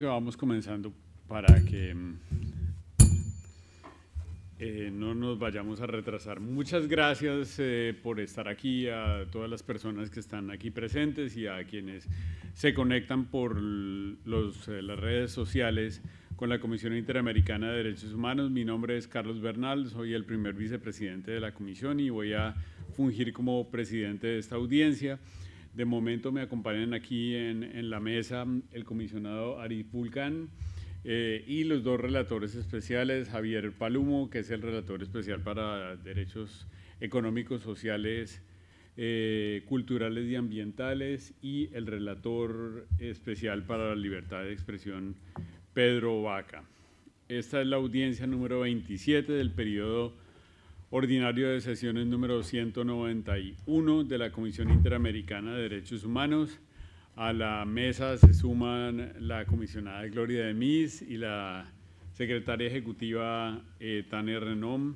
Vamos comenzando para que mm, eh, no nos vayamos a retrasar. Muchas gracias eh, por estar aquí, a todas las personas que están aquí presentes y a quienes se conectan por eh, las redes sociales con la Comisión Interamericana de Derechos Humanos. Mi nombre es Carlos Bernal, soy el primer vicepresidente de la comisión y voy a fungir como presidente de esta audiencia. De momento me acompañan aquí en, la mesa mm, el comisionado Ari Pulcán eh, y los dos relatores especiales, Javier Palumo, que es el relator especial para derechos económicos, sociales, eh, culturales y ambientales, y el relator especial para la libertad de expresión, Pedro Vaca. Esta es la audiencia número 27 del periodo ordinario de sesiones número 191 de la Comisión Interamericana de Derechos Humanos. A la mesa se suman la comisionada Gloria de y la secretaria ejecutiva eh, Renom.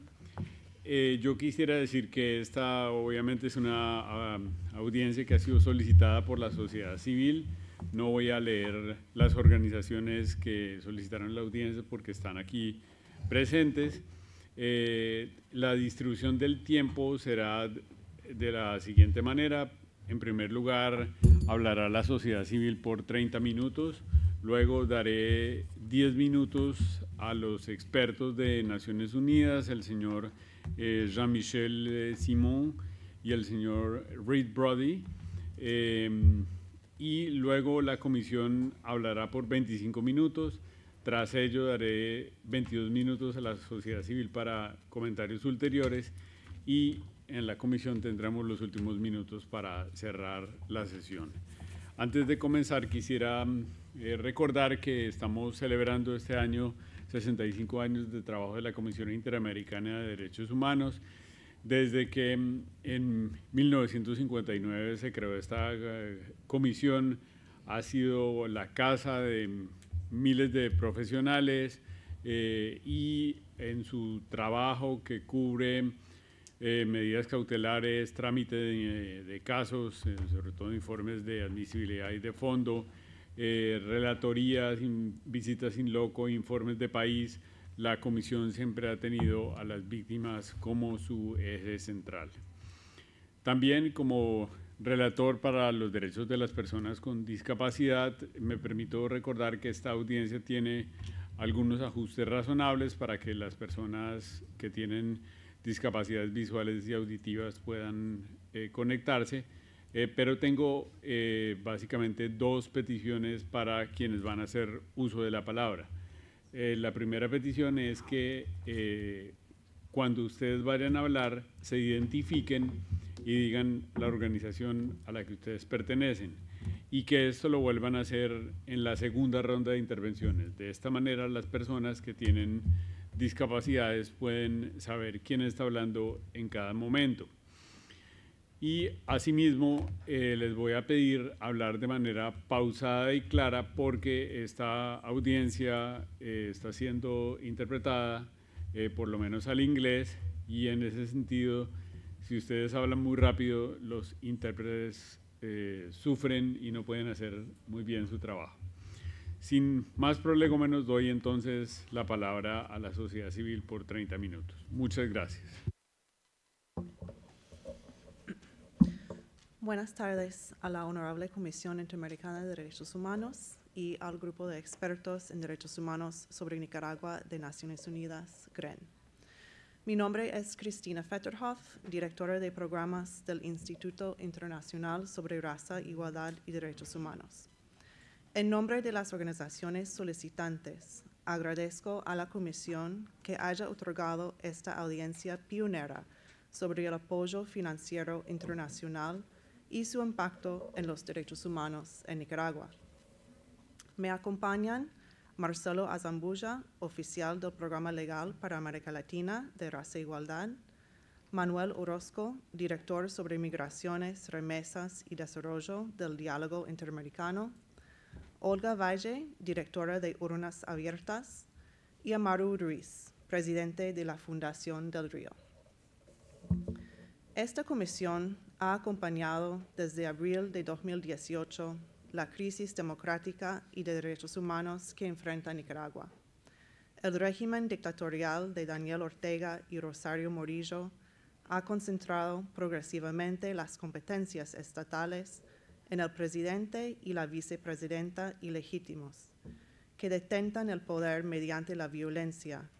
Eh, yo quisiera decir que esta obviamente es una ah, audiencia que ha sido solicitada por la sociedad civil. No voy a leer las organizaciones que solicitaron la audiencia porque están aquí presentes. Eh, la distribución del tiempo será de la siguiente manera. En primer lugar, hablará la sociedad civil por 30 minutos. Luego daré 10 minutos a los expertos de Naciones Unidas, el señor eh, Jean-Michel eh, Simon y el señor Reed Brody. y luego la comisión hablará por 25 minutos. Tras ello daré 22 minutos a la sociedad civil para comentarios ulteriores y en la comisión tendremos los últimos minutos para cerrar la sesión. Antes de comenzar quisiera mm, eh, recordar que estamos celebrando este año 65 años de trabajo de la Comisión Interamericana de Derechos Humanos. Desde que mm, en 1959 se creó esta eh, comisión, ha sido la casa de mm, miles de profesionales eh, y en su trabajo que cubre eh, medidas cautelares, trámite de, casos, eh, sobre todo informes de admisibilidad y de fondo, relatorías, visitas sin loco, informes de país, la comisión siempre ha tenido a las víctimas como su eje central. También, como relator para los derechos de las personas con discapacidad, me permito recordar que esta audiencia tiene algunos ajustes razonables para que las personas que tienen discapacidades visuales y auditivas puedan eh, conectarse, eh, pero tengo eh, básicamente dos peticiones para quienes van a hacer uso de la palabra. la primera petición es que cuando ustedes vayan a hablar se identifiquen y digan la organización a la que ustedes pertenecen y que esto lo vuelvan a hacer en la segunda ronda de intervenciones. De esta manera las personas que tienen discapacidades pueden saber quién está hablando en cada momento. Y asimismo eh, les voy a pedir hablar de manera pausada y clara porque esta audiencia eh, está siendo interpretada eh, por lo menos al inglés y en ese sentido si ustedes hablan muy rápido, los intérpretes eh, sufren y no pueden hacer muy bien su trabajo. Sin más prolegómenos, doy entonces la palabra a la sociedad civil por 30 minutos. Muchas gracias. Buenas tardes a la Honorable Comisión Interamericana de Derechos Humanos y al grupo de expertos en derechos humanos sobre Nicaragua de Naciones Unidas, GREN. Mi nombre es Cristina Fetterhoff, directora de programas del Instituto Internacional sobre Raza, Igualdad y Derechos Humanos. En nombre de las organizaciones solicitantes, agradezco a la Comisión que haya otorgado esta audiencia pionera sobre el apoyo financiero internacional y su impacto en los derechos humanos en Nicaragua. Me acompañan Marcelo Azambuja, oficial del Programa Legal para América Latina de Raza e Igualdad, Manuel Orozco, director sobre migraciones, remesas y desarrollo del diálogo interamericano, Olga Valle, directora de Urnas Abiertas, y Amaru Ruiz, presidente de la Fundación del Río. Esta comisión ha acompañado desde abril de 2018 la crisis democrática y de derechos humanos que enfrenta Nicaragua. El régimen dictatorial de Daniel Ortega y Rosario Morillo ha concentrado progresivamente las competencias estatales en el presidente y la vicepresidenta ilegítimos, que detentan el poder mediante la violencia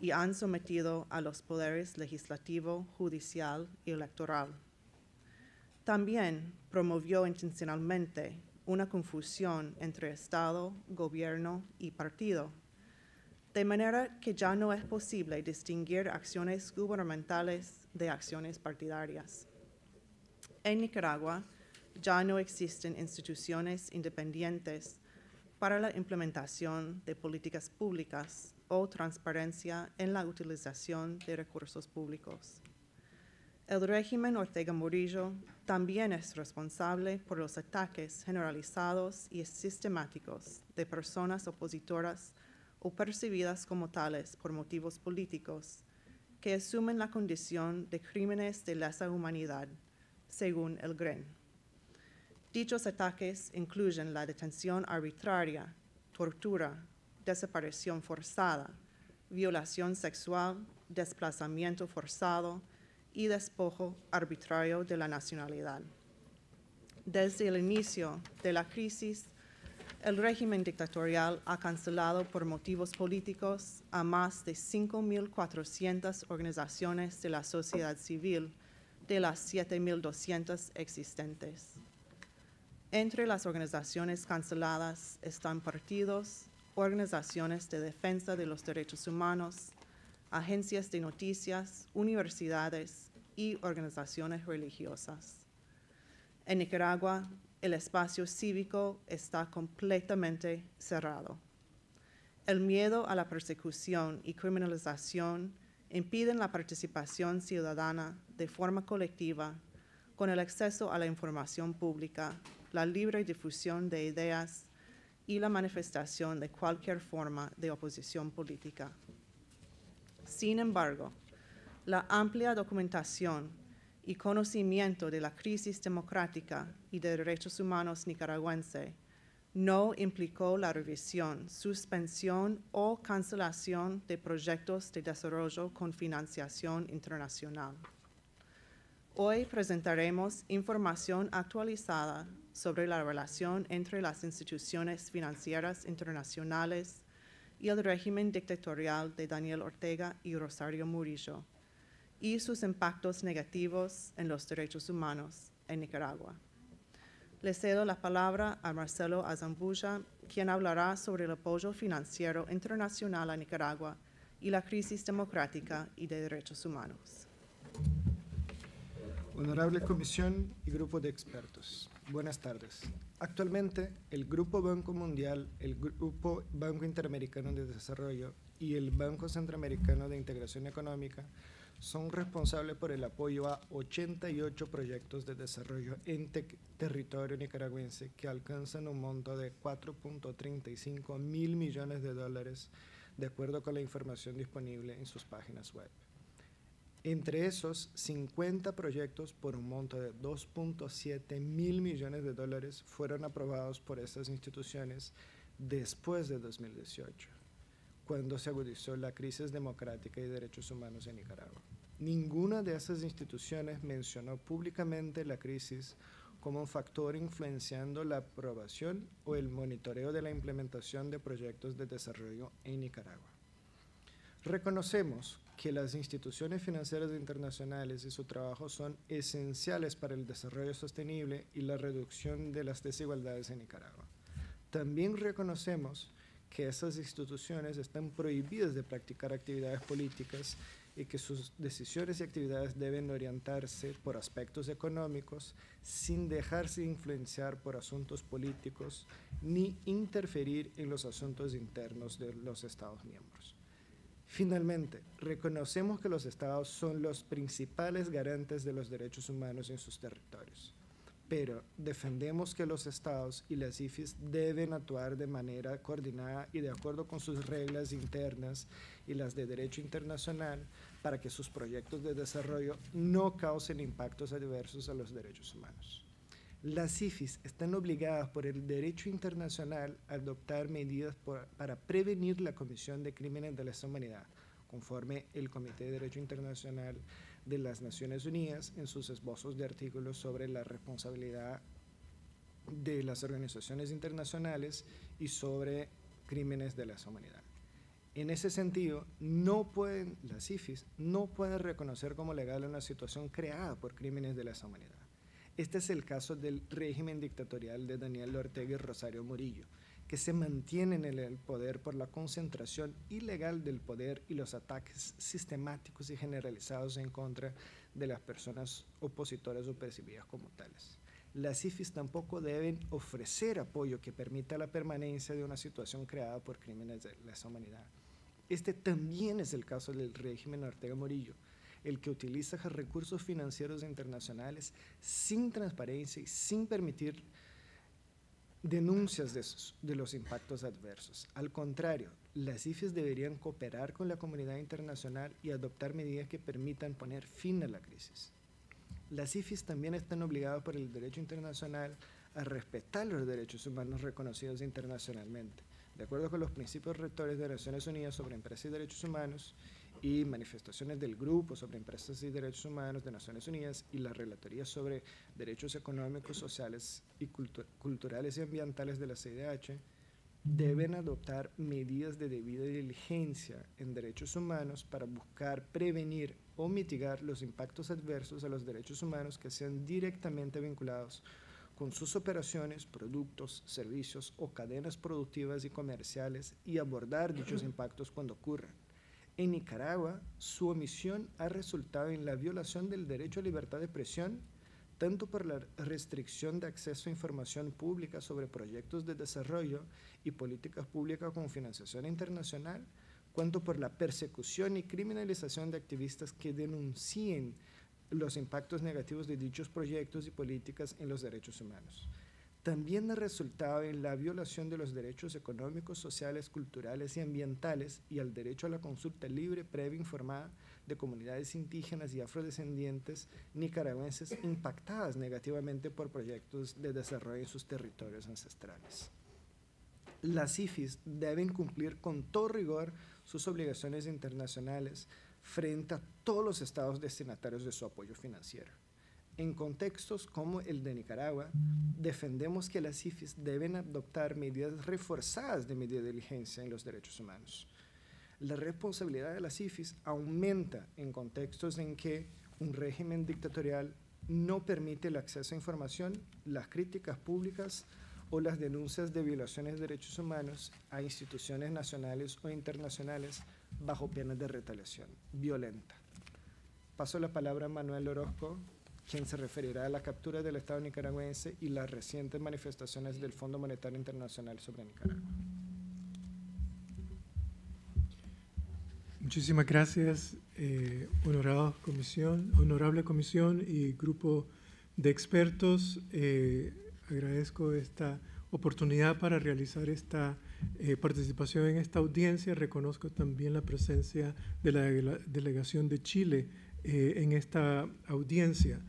y han sometido a los poderes legislativo, judicial y electoral. También promovió intencionalmente una confusión entre Estado, gobierno y partido, de manera que ya no es posible distinguir acciones gubernamentales de acciones partidarias. En Nicaragua ya no existen instituciones independientes para la implementación de políticas públicas o transparencia en la utilización de recursos públicos. El régimen Ortega Murillo también es responsable por los ataques generalizados y sistemáticos de personas opositoras o percibidas como tales por motivos políticos que asumen la condición de crímenes de lesa humanidad, según el GREN. Dichos ataques incluyen la detención arbitraria, tortura, desaparición forzada, violación sexual, desplazamiento forzado, y despojo arbitrario de la nacionalidad. Desde el inicio de la crisis, el régimen dictatorial ha cancelado por motivos políticos a más de 5.400 organizaciones de la sociedad civil de las 7.200 existentes. Entre las organizaciones canceladas están partidos, organizaciones de defensa de los derechos humanos, agencias de noticias, universidades y organizaciones religiosas. En Nicaragua, el espacio cívico está completamente cerrado. El miedo a la persecución y criminalización impiden la participación ciudadana de forma colectiva con el acceso a la información pública, la libre difusión de ideas y la manifestación de cualquier forma de oposición política. Sin embargo, la amplia documentación y conocimiento de la crisis democrática y de derechos humanos nicaragüense no implicó la revisión, suspensión o cancelación de proyectos de desarrollo con financiación internacional. Hoy presentaremos información actualizada sobre la relación entre las instituciones financieras internacionales y el régimen dictatorial de Daniel Ortega y Rosario Murillo y sus impactos negativos en los derechos humanos en Nicaragua. Le cedo la palabra a Marcelo Azambuja, quien hablará sobre el apoyo financiero internacional a Nicaragua y la crisis democrática y de derechos humanos. Honorable Comisión y Grupo de Expertos. Buenas tardes. Actualmente, el Grupo Banco Mundial, el Grupo Banco Interamericano de Desarrollo y el Banco Centroamericano de Integración Económica son responsables por el apoyo a 88 proyectos de desarrollo en territorio nicaragüense que alcanzan un monto de 4.35 mil millones de dólares, de acuerdo con la información disponible en sus páginas web. Entre esos, 50 proyectos por un monto de 2.7 mil millones de dólares fueron aprobados por estas instituciones después de 2018, cuando se agudizó la crisis democrática y derechos humanos en Nicaragua. Ninguna de esas instituciones mencionó públicamente la crisis como un factor influenciando la aprobación o el monitoreo de la implementación de proyectos de desarrollo en Nicaragua. Reconocemos que las instituciones financieras internacionales y su trabajo son esenciales para el desarrollo sostenible y la reducción de las desigualdades en Nicaragua. También reconocemos que esas instituciones están prohibidas de practicar actividades políticas y que sus decisiones y actividades deben orientarse por aspectos económicos sin dejarse influenciar por asuntos políticos ni interferir en los asuntos internos de los Estados miembros. Finalmente, reconocemos que los estados son los principales garantes de los derechos humanos en sus territorios, pero defendemos que los estados y las IFIS deben actuar de manera coordinada y de acuerdo con sus reglas internas y las de derecho internacional para que sus proyectos de desarrollo no causen impactos adversos a los derechos humanos. Las CIFIs están obligadas por el derecho internacional a adoptar medidas para prevenir la comisión de crímenes de lesa humanidad, conforme el Comité de Derecho Internacional de las Naciones Unidas en sus esbozos de artículos sobre la responsabilidad de las organizaciones internacionales y sobre crímenes de lesa humanidad. En ese sentido, no pueden, las CIFIs no pueden reconocer como legal una situación creada por crímenes de lesa humanidad. Este es el caso del régimen dictatorial de Daniel Ortega y Rosario Murillo, que se mantienen en el poder por la concentración ilegal del poder y los ataques sistemáticos y generalizados en contra de las personas opositoras o percibidas como tales. Las IFIS tampoco deben ofrecer apoyo que permita la permanencia de una situación creada por crímenes de lesa humanidad. Este también es el caso del régimen Ortega Murillo, el que utiliza recursos financieros internacionales sin transparencia y sin permitir denuncias de, los impactos adversos. Al contrario, las IFES deberían cooperar con la comunidad internacional y adoptar medidas que permitan poner fin a la crisis. Las IFES también están obligadas por el derecho internacional a respetar los derechos humanos reconocidos internacionalmente, de acuerdo con los principios rectores de Naciones Unidas sobre Empresas y Derechos Humanos y manifestaciones del Grupo sobre Empresas y Derechos Humanos de Naciones Unidas y la Relatoría sobre Derechos Económicos, Sociales y Culturales y Ambientales de la CIDH deben adoptar medidas de debida diligencia en derechos humanos para buscar prevenir o mitigar los impactos adversos a los derechos humanos que sean directamente vinculados con sus operaciones, productos, servicios o cadenas productivas y comerciales y abordar dichos impactos cuando ocurran en Nicaragua, su omisión ha resultado en la violación del derecho a libertad de expresión, tanto por la restricción de acceso a información pública sobre proyectos de desarrollo y políticas públicas con financiación internacional, cuanto por la persecución y criminalización de activistas que denuncien los impactos negativos de dichos proyectos y políticas en los derechos humanos también ha resultado en la violación de los derechos económicos, sociales, culturales y ambientales y al derecho a la consulta libre, previa informada de comunidades indígenas y afrodescendientes nicaragüenses impactadas negativamente por proyectos de desarrollo en sus territorios ancestrales. Las IFIS deben cumplir con todo rigor sus obligaciones internacionales frente a todos los estados destinatarios de su apoyo financiero en contextos como el de Nicaragua, defendemos que las IFIS deben adoptar medidas reforzadas de medida de diligencia en los derechos humanos. La responsabilidad de las IFIS aumenta en contextos en que un régimen dictatorial no permite el acceso a información, las críticas públicas o las denuncias de violaciones de derechos humanos a instituciones nacionales o internacionales bajo penas de retaliación violenta. Paso la palabra a Manuel Orozco, quien se referirá a las capturas del Estado nicaragüense y las recientes manifestaciones del Fondo Monetario Internacional sobre Nicaragua. Muchísimas gracias, eh, comisión, honorable comisión y grupo de expertos. Eh, agradezco esta oportunidad para realizar esta eh, participación en esta audiencia. Reconozco también la presencia de la, delegación de Chile eh, en esta audiencia.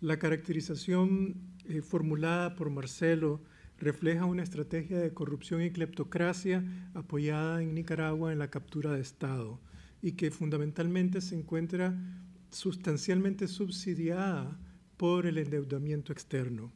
La caracterización eh, formulada por Marcelo refleja una estrategia de corrupción y cleptocracia apoyada en Nicaragua en la captura de Estado y que fundamentalmente se encuentra sustancialmente subsidiada por el endeudamiento externo.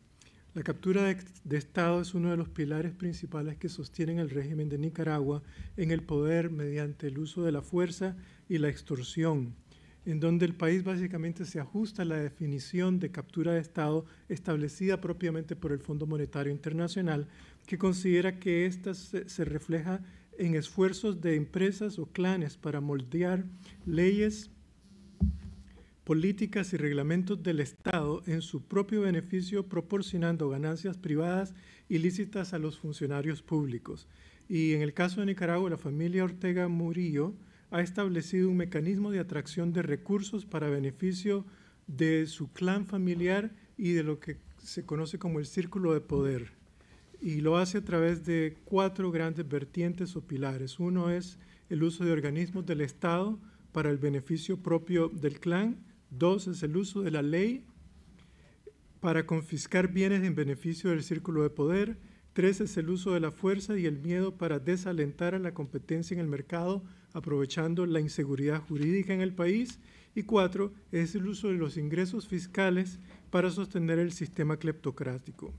La captura de, de, Estado es uno de los pilares principales que sostienen el régimen de Nicaragua en el poder mediante el uso de la fuerza y la extorsión, en donde el país básicamente se ajusta a la definición de captura de Estado establecida propiamente por el Fondo Monetario Internacional, que considera que ésta se, refleja en esfuerzos de empresas o clanes para moldear leyes, políticas y reglamentos del Estado en su propio beneficio, proporcionando ganancias privadas ilícitas a los funcionarios públicos. Y en el caso de Nicaragua, la familia Ortega Murillo, ha establecido un mecanismo de atracción de recursos para beneficio de su clan familiar y de lo que se conoce como el círculo de poder. Y lo hace a través de cuatro grandes vertientes o pilares. Uno es el uso de organismos del Estado para el beneficio propio del clan. Dos es el uso de la ley para confiscar bienes en beneficio del círculo de poder. Tres es el uso de la fuerza y el miedo para desalentar a la competencia en el mercado aprovechando la inseguridad jurídica en el país. Y cuatro, es el uso de los ingresos fiscales para sostener el sistema cleptocrático.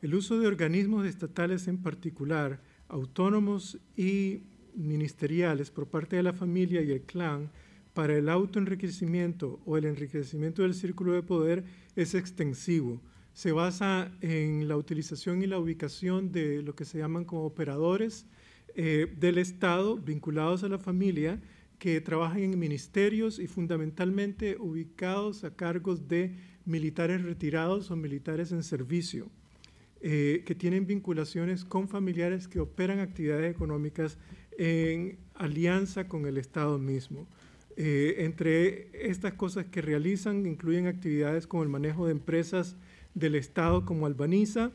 El uso de organismos estatales en particular, autónomos y ministeriales por parte de la familia y el clan para el autoenriquecimiento o el enriquecimiento del círculo de poder es extensivo. Se basa en la utilización y la ubicación de lo que se llaman como operadores eh, del Estado vinculados a la familia que trabajan en ministerios y fundamentalmente ubicados a cargos de militares retirados o militares en servicio, eh, que tienen vinculaciones con familiares que operan actividades económicas en alianza con el Estado mismo. Eh, entre estas cosas que realizan incluyen actividades como el manejo de empresas del Estado como Albaniza.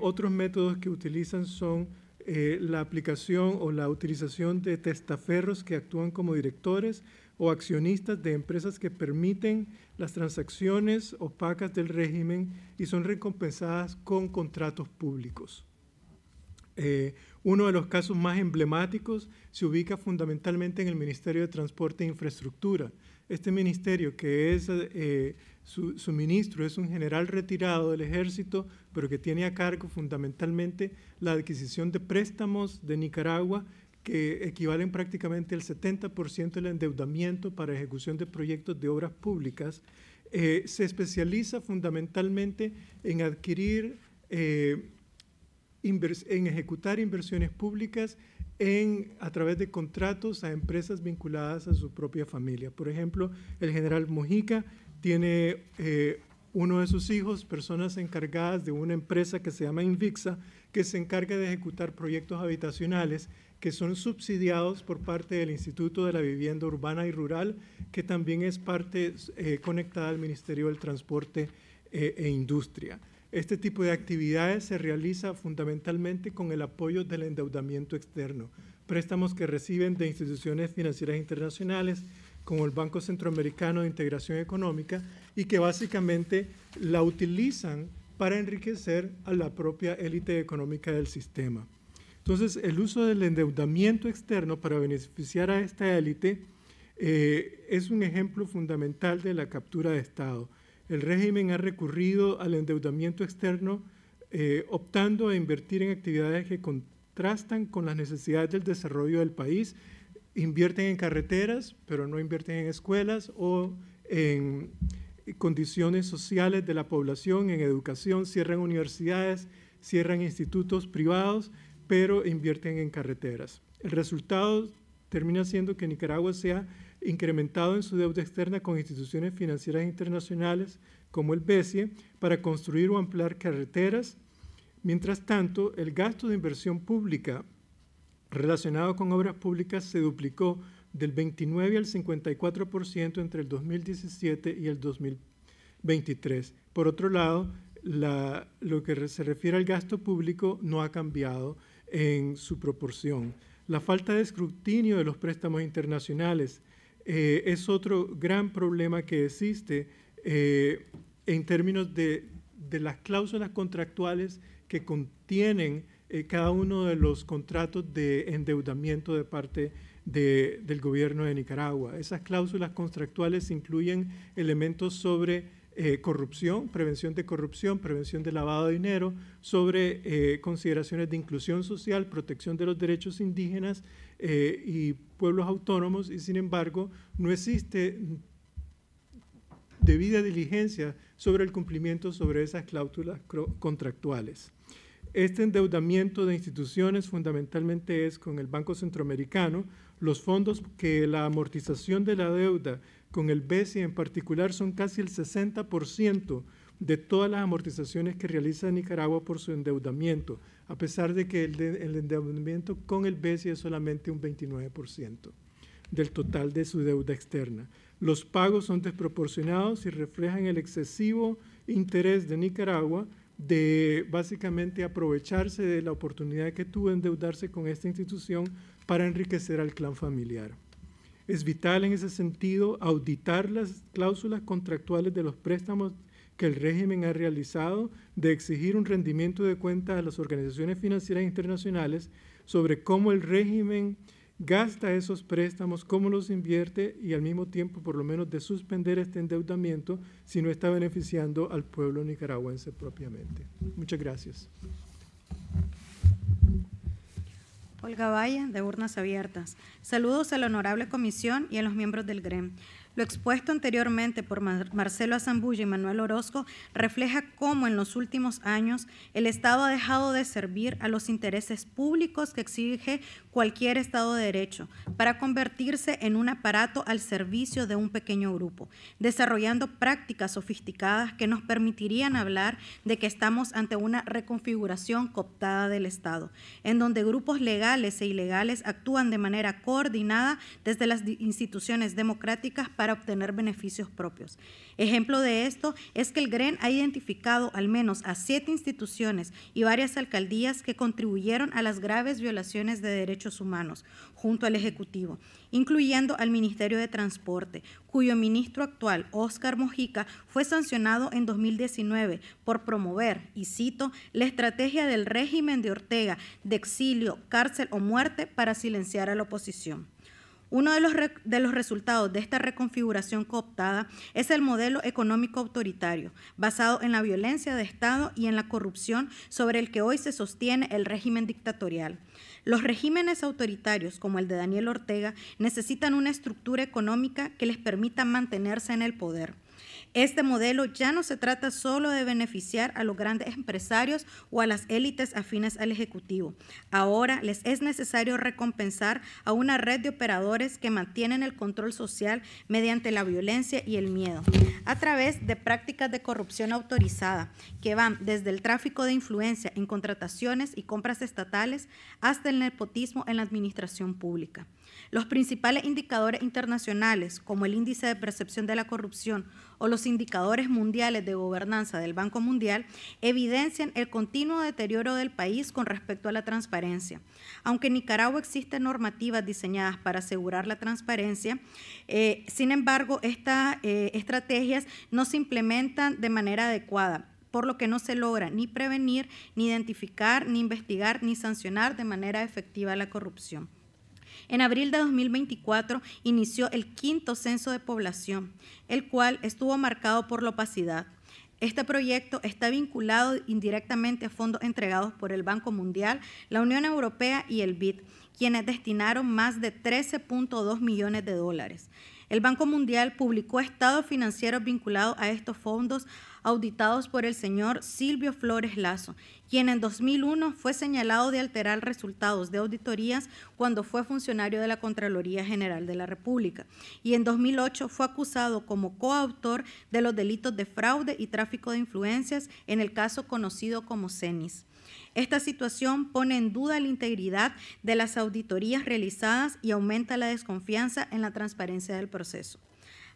otros métodos que utilizan son eh, la aplicación o la utilización de testaferros que actúan como directores o accionistas de empresas que permiten las transacciones opacas del régimen y son recompensadas con contratos públicos. Eh, uno de los casos más emblemáticos se ubica fundamentalmente en el Ministerio de Transporte e Infraestructura. Este ministerio que es eh, su, ministro es un general retirado del ejército, pero que tiene a cargo fundamentalmente la adquisición de préstamos de Nicaragua que equivalen prácticamente el 70% del endeudamiento para ejecución de proyectos de obras públicas. Eh, se especializa fundamentalmente en adquirir, eh, en ejecutar inversiones públicas en, a través de contratos a empresas vinculadas a su propia familia. Por ejemplo, el general Mojica tiene eh, uno de sus hijos, personas encargadas de una empresa que se llama Invixa, que se encarga de ejecutar proyectos habitacionales que son subsidiados por parte del Instituto de la Vivienda Urbana y Rural, que también es parte eh, conectada al Ministerio del Transporte eh, e Industria. Este tipo de actividades se realiza fundamentalmente con el apoyo del endeudamiento externo, préstamos que reciben de instituciones financieras internacionales, como el Banco Centroamericano de Integración Económica y que básicamente la utilizan para enriquecer a la propia élite económica del sistema. Entonces, el uso del endeudamiento externo para beneficiar a esta élite eh, es un ejemplo fundamental de la captura de Estado. El régimen ha recurrido al endeudamiento externo eh, optando a invertir en actividades que contrastan con las necesidades del desarrollo del país invierten en carreteras, pero no invierten en escuelas o en condiciones sociales de la población, en educación, cierran universidades, cierran institutos privados, pero invierten en carreteras. El resultado termina siendo que Nicaragua se ha incrementado en su deuda externa con instituciones financieras internacionales como el BESIE e para construir o ampliar carreteras. Mientras tanto, el gasto de inversión pública relacionado con obras públicas se duplicó del 29 al 54% entre el 2017 y el 2023. Por otro lado, la, lo que se refiere al gasto público no ha cambiado en su proporción. La falta de escrutinio de los préstamos internacionales eh, es otro gran problema que existe eh, en términos de, de las cláusulas contractuales que contienen eh, cada uno de los contratos de endeudamiento de parte del gobierno de Nicaragua. Esas cláusulas contractuales incluyen elementos sobre eh, corrupción, prevención de corrupción, prevención de lavado de dinero, sobre eh, consideraciones de inclusión social, protección de los derechos indígenas y pueblos autónomos, y sin embargo no existe debida diligencia sobre el cumplimiento sobre esas cláusulas contractuales. Este endeudamiento de instituciones fundamentalmente es con el Banco Centroamericano. Los fondos que la amortización de la deuda con el BESI en particular son casi el 60% de todas las amortizaciones que realiza Nicaragua por su endeudamiento, a pesar de que el, endeudamiento con el BESI es solamente un 29% del total de su deuda externa. Los pagos son desproporcionados y reflejan el excesivo interés de Nicaragua de básicamente aprovecharse de la oportunidad que tuvo de endeudarse con esta institución para enriquecer al clan familiar. Es vital en ese sentido auditar las cláusulas contractuales de los préstamos que el régimen ha realizado de exigir un rendimiento de cuentas a las organizaciones financieras internacionales sobre cómo el régimen gasta esos préstamos, cómo los invierte y al mismo tiempo por lo menos de suspender este endeudamiento si no está beneficiando al pueblo nicaragüense propiamente. Muchas gracias. Olga Valle, de Urnas Abiertas. Saludos a la honorable comisión y a los miembros del GREM. Lo expuesto anteriormente por Marcelo Azambulla y Manuel Orozco refleja cómo en los últimos años el Estado ha dejado de servir a los intereses públicos que exige cualquier Estado de Derecho para convertirse en un aparato al servicio de un pequeño grupo, desarrollando prácticas sofisticadas que nos permitirían hablar de que estamos ante una reconfiguración cooptada del Estado, en donde grupos legales e ilegales actúan de manera coordinada desde las instituciones democráticas para obtener beneficios propios. Ejemplo de esto es que el GREN ha identificado al menos a siete instituciones y varias alcaldías que contribuyeron a las graves violaciones de derechos humanos junto al Ejecutivo, incluyendo al Ministerio de Transporte, cuyo ministro actual, Óscar Mojica, fue sancionado en 2019 por promover, y cito, la estrategia del régimen de Ortega de exilio, cárcel o muerte para silenciar a la oposición. Uno de los, resultados de esta reconfiguración cooptada es el modelo económico autoritario, basado en la violencia de Estado y en la corrupción sobre el que hoy se sostiene el régimen dictatorial. Los regímenes autoritarios, como el de Daniel Ortega, necesitan una estructura económica que les permita mantenerse en el poder. Este modelo ya no se trata solo de beneficiar a los grandes empresarios o a las élites afines al Ejecutivo. Ahora les es necesario recompensar a una red de operadores que mantienen el control social mediante la violencia y el miedo, a través de prácticas de corrupción autorizada, que van desde el tráfico de influencia en contrataciones y compras estatales hasta el nepotismo en la administración pública. Los principales indicadores internacionales, como el índice de percepción de la corrupción o los indicadores mundiales de gobernanza del Banco Mundial evidencian el continuo deterioro del país con respecto a la transparencia. Aunque en Nicaragua existen normativas diseñadas para asegurar la transparencia, eh, sin embargo, estas eh, estrategias no se implementan de manera adecuada por lo que no se logra ni prevenir, ni identificar, ni investigar, ni sancionar de manera efectiva la corrupción. En abril de 2024 inició el quinto censo de población, el cual estuvo marcado por la opacidad. Este proyecto está vinculado indirectamente a fondos entregados por el Banco Mundial, la Unión Europea y el BID, quienes destinaron más de 13.2 millones de dólares. El Banco Mundial publicó estados financieros vinculados a estos fondos auditados por el señor Silvio Flores Lazo, quien en 2001 fue señalado de alterar resultados de auditorías cuando fue funcionario de la Contraloría General de la República, y en 2008 fue acusado como coautor de los delitos de fraude y tráfico de influencias en el caso conocido como CENIS. Esta situación pone en duda la integridad de las auditorías realizadas y aumenta la desconfianza en la transparencia del proceso.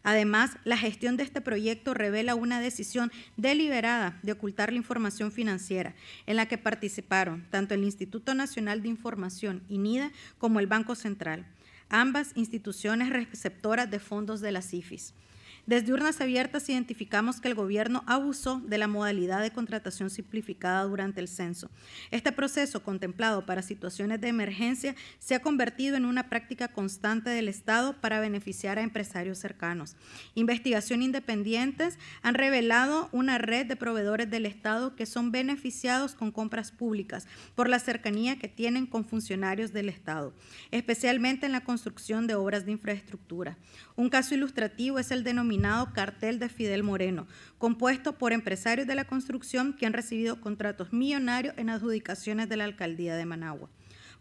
Además, la gestión de este proyecto revela una decisión deliberada de ocultar la información financiera, en la que participaron tanto el Instituto Nacional de Información, INIDA, como el Banco Central, ambas instituciones receptoras de fondos de las CIFIS. Desde urnas abiertas identificamos que el gobierno abusó de la modalidad de contratación simplificada durante el censo. Este proceso contemplado para situaciones de emergencia se ha convertido en una práctica constante del Estado para beneficiar a empresarios cercanos. Investigaciones independientes han revelado una red de proveedores del Estado que son beneficiados con compras públicas por la cercanía que tienen con funcionarios del Estado, especialmente en la construcción de obras de infraestructura. Un caso ilustrativo es el denominado cartel de Fidel Moreno, compuesto por empresarios de la construcción que han recibido contratos millonarios en adjudicaciones de la alcaldía de Managua.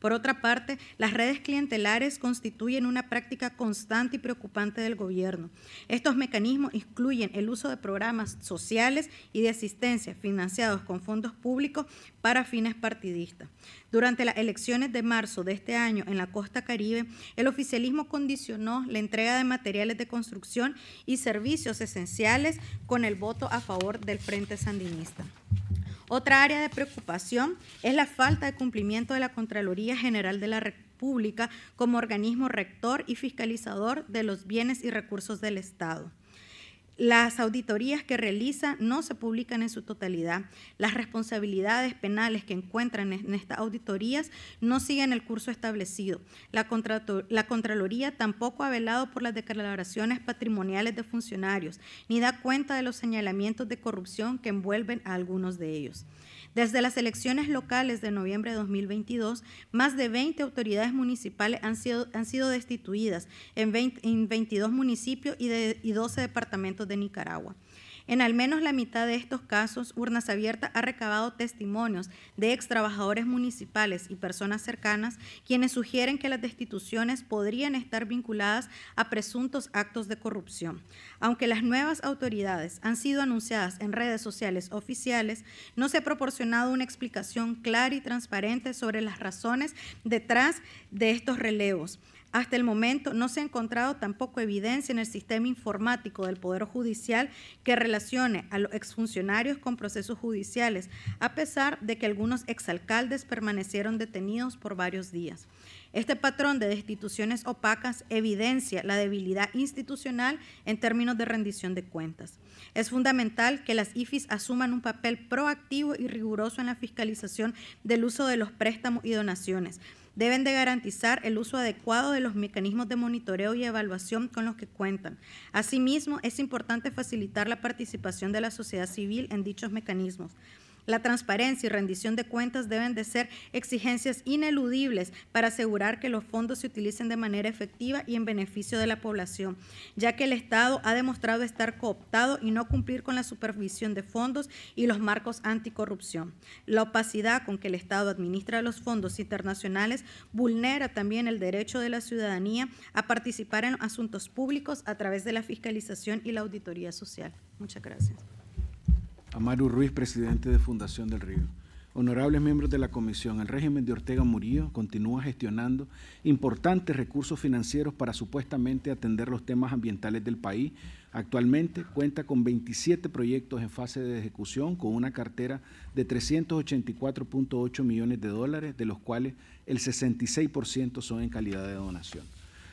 Por otra parte, las redes clientelares constituyen una práctica constante y preocupante del gobierno. Estos mecanismos incluyen el uso de programas sociales y de asistencia financiados con fondos públicos para fines partidistas. Durante las elecciones de marzo de este año en la costa caribe, el oficialismo condicionó la entrega de materiales de construcción y servicios esenciales con el voto a favor del Frente Sandinista. Otra área de preocupación es la falta de cumplimiento de la Contraloría General de la República como organismo rector y fiscalizador de los bienes y recursos del Estado. Las auditorías que realiza no se publican en su totalidad. Las responsabilidades penales que encuentran en estas auditorías no siguen el curso establecido. La, Contraloría tampoco ha velado por las declaraciones patrimoniales de funcionarios, ni da cuenta de los señalamientos de corrupción que envuelven a algunos de ellos. Desde las elecciones locales de noviembre de 2022, más de 20 autoridades municipales han sido, han sido destituidas en, 22 municipios y 12 departamentos de Nicaragua. En al menos la mitad de estos casos, Urnas Abiertas ha recabado testimonios de ex trabajadores municipales y personas cercanas quienes sugieren que las destituciones podrían estar vinculadas a presuntos actos de corrupción. Aunque las nuevas autoridades han sido anunciadas en redes sociales oficiales, no se ha proporcionado una explicación clara y transparente sobre las razones detrás de estos relevos. Hasta el momento no se ha encontrado tampoco evidencia en el sistema informático del Poder Judicial que relacione a los exfuncionarios con procesos judiciales, a pesar de que algunos exalcaldes permanecieron detenidos por varios días. Este patrón de destituciones opacas evidencia la debilidad institucional en términos de rendición de cuentas. Es fundamental que las IFIS asuman un papel proactivo y riguroso en la fiscalización del uso de los préstamos y donaciones deben de garantizar el uso adecuado de los mecanismos de monitoreo y evaluación con los que cuentan. Asimismo, es importante facilitar la participación de la sociedad civil en dichos mecanismos. La transparencia y rendición de cuentas deben de ser exigencias ineludibles para asegurar que los fondos se utilicen de manera efectiva y en beneficio de la población, ya que el Estado ha demostrado estar cooptado y no cumplir con la supervisión de fondos y los marcos anticorrupción. La opacidad con que el Estado administra los fondos internacionales vulnera también el derecho de la ciudadanía a participar en asuntos públicos a través de la fiscalización y la auditoría social. Muchas gracias. Amaru Ruiz, presidente de Fundación del Río. Honorables miembros de la Comisión, el régimen de Ortega Murillo continúa gestionando importantes recursos financieros para supuestamente atender los temas ambientales del país. Actualmente cuenta con 27 proyectos en fase de ejecución, con una cartera de 384.8 millones de dólares, de los cuales el 66% son en calidad de donación.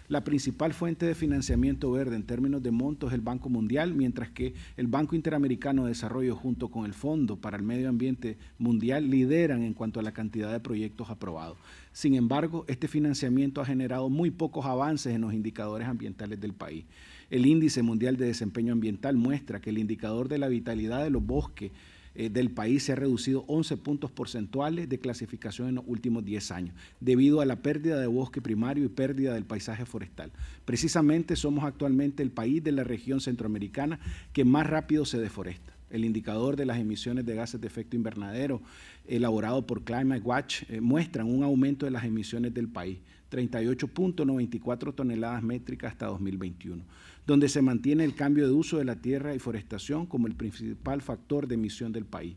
La principal fuente de financiamiento verde en términos de montos es el Banco Mundial, mientras que el Banco Interamericano de Desarrollo junto con el Fondo para el Medio Ambiente Mundial lideran en cuanto a la cantidad de proyectos aprobados. Sin embargo, este financiamiento ha generado muy pocos avances en los indicadores ambientales del país. El Índice Mundial de Desempeño Ambiental muestra que el indicador de la vitalidad de los bosques eh, del país se ha reducido 11 puntos porcentuales de clasificación en los últimos 10 años, debido a la pérdida de bosque primario y pérdida del paisaje forestal. Precisamente somos actualmente el país de la región centroamericana que más rápido se deforesta el indicador de las emisiones de gases de efecto invernadero elaborado por Climate Watch eh, muestra un aumento de las emisiones del país, 38.94 toneladas métricas hasta 2021 donde se mantiene el cambio de uso de la tierra y forestación como el principal factor de emisión del país.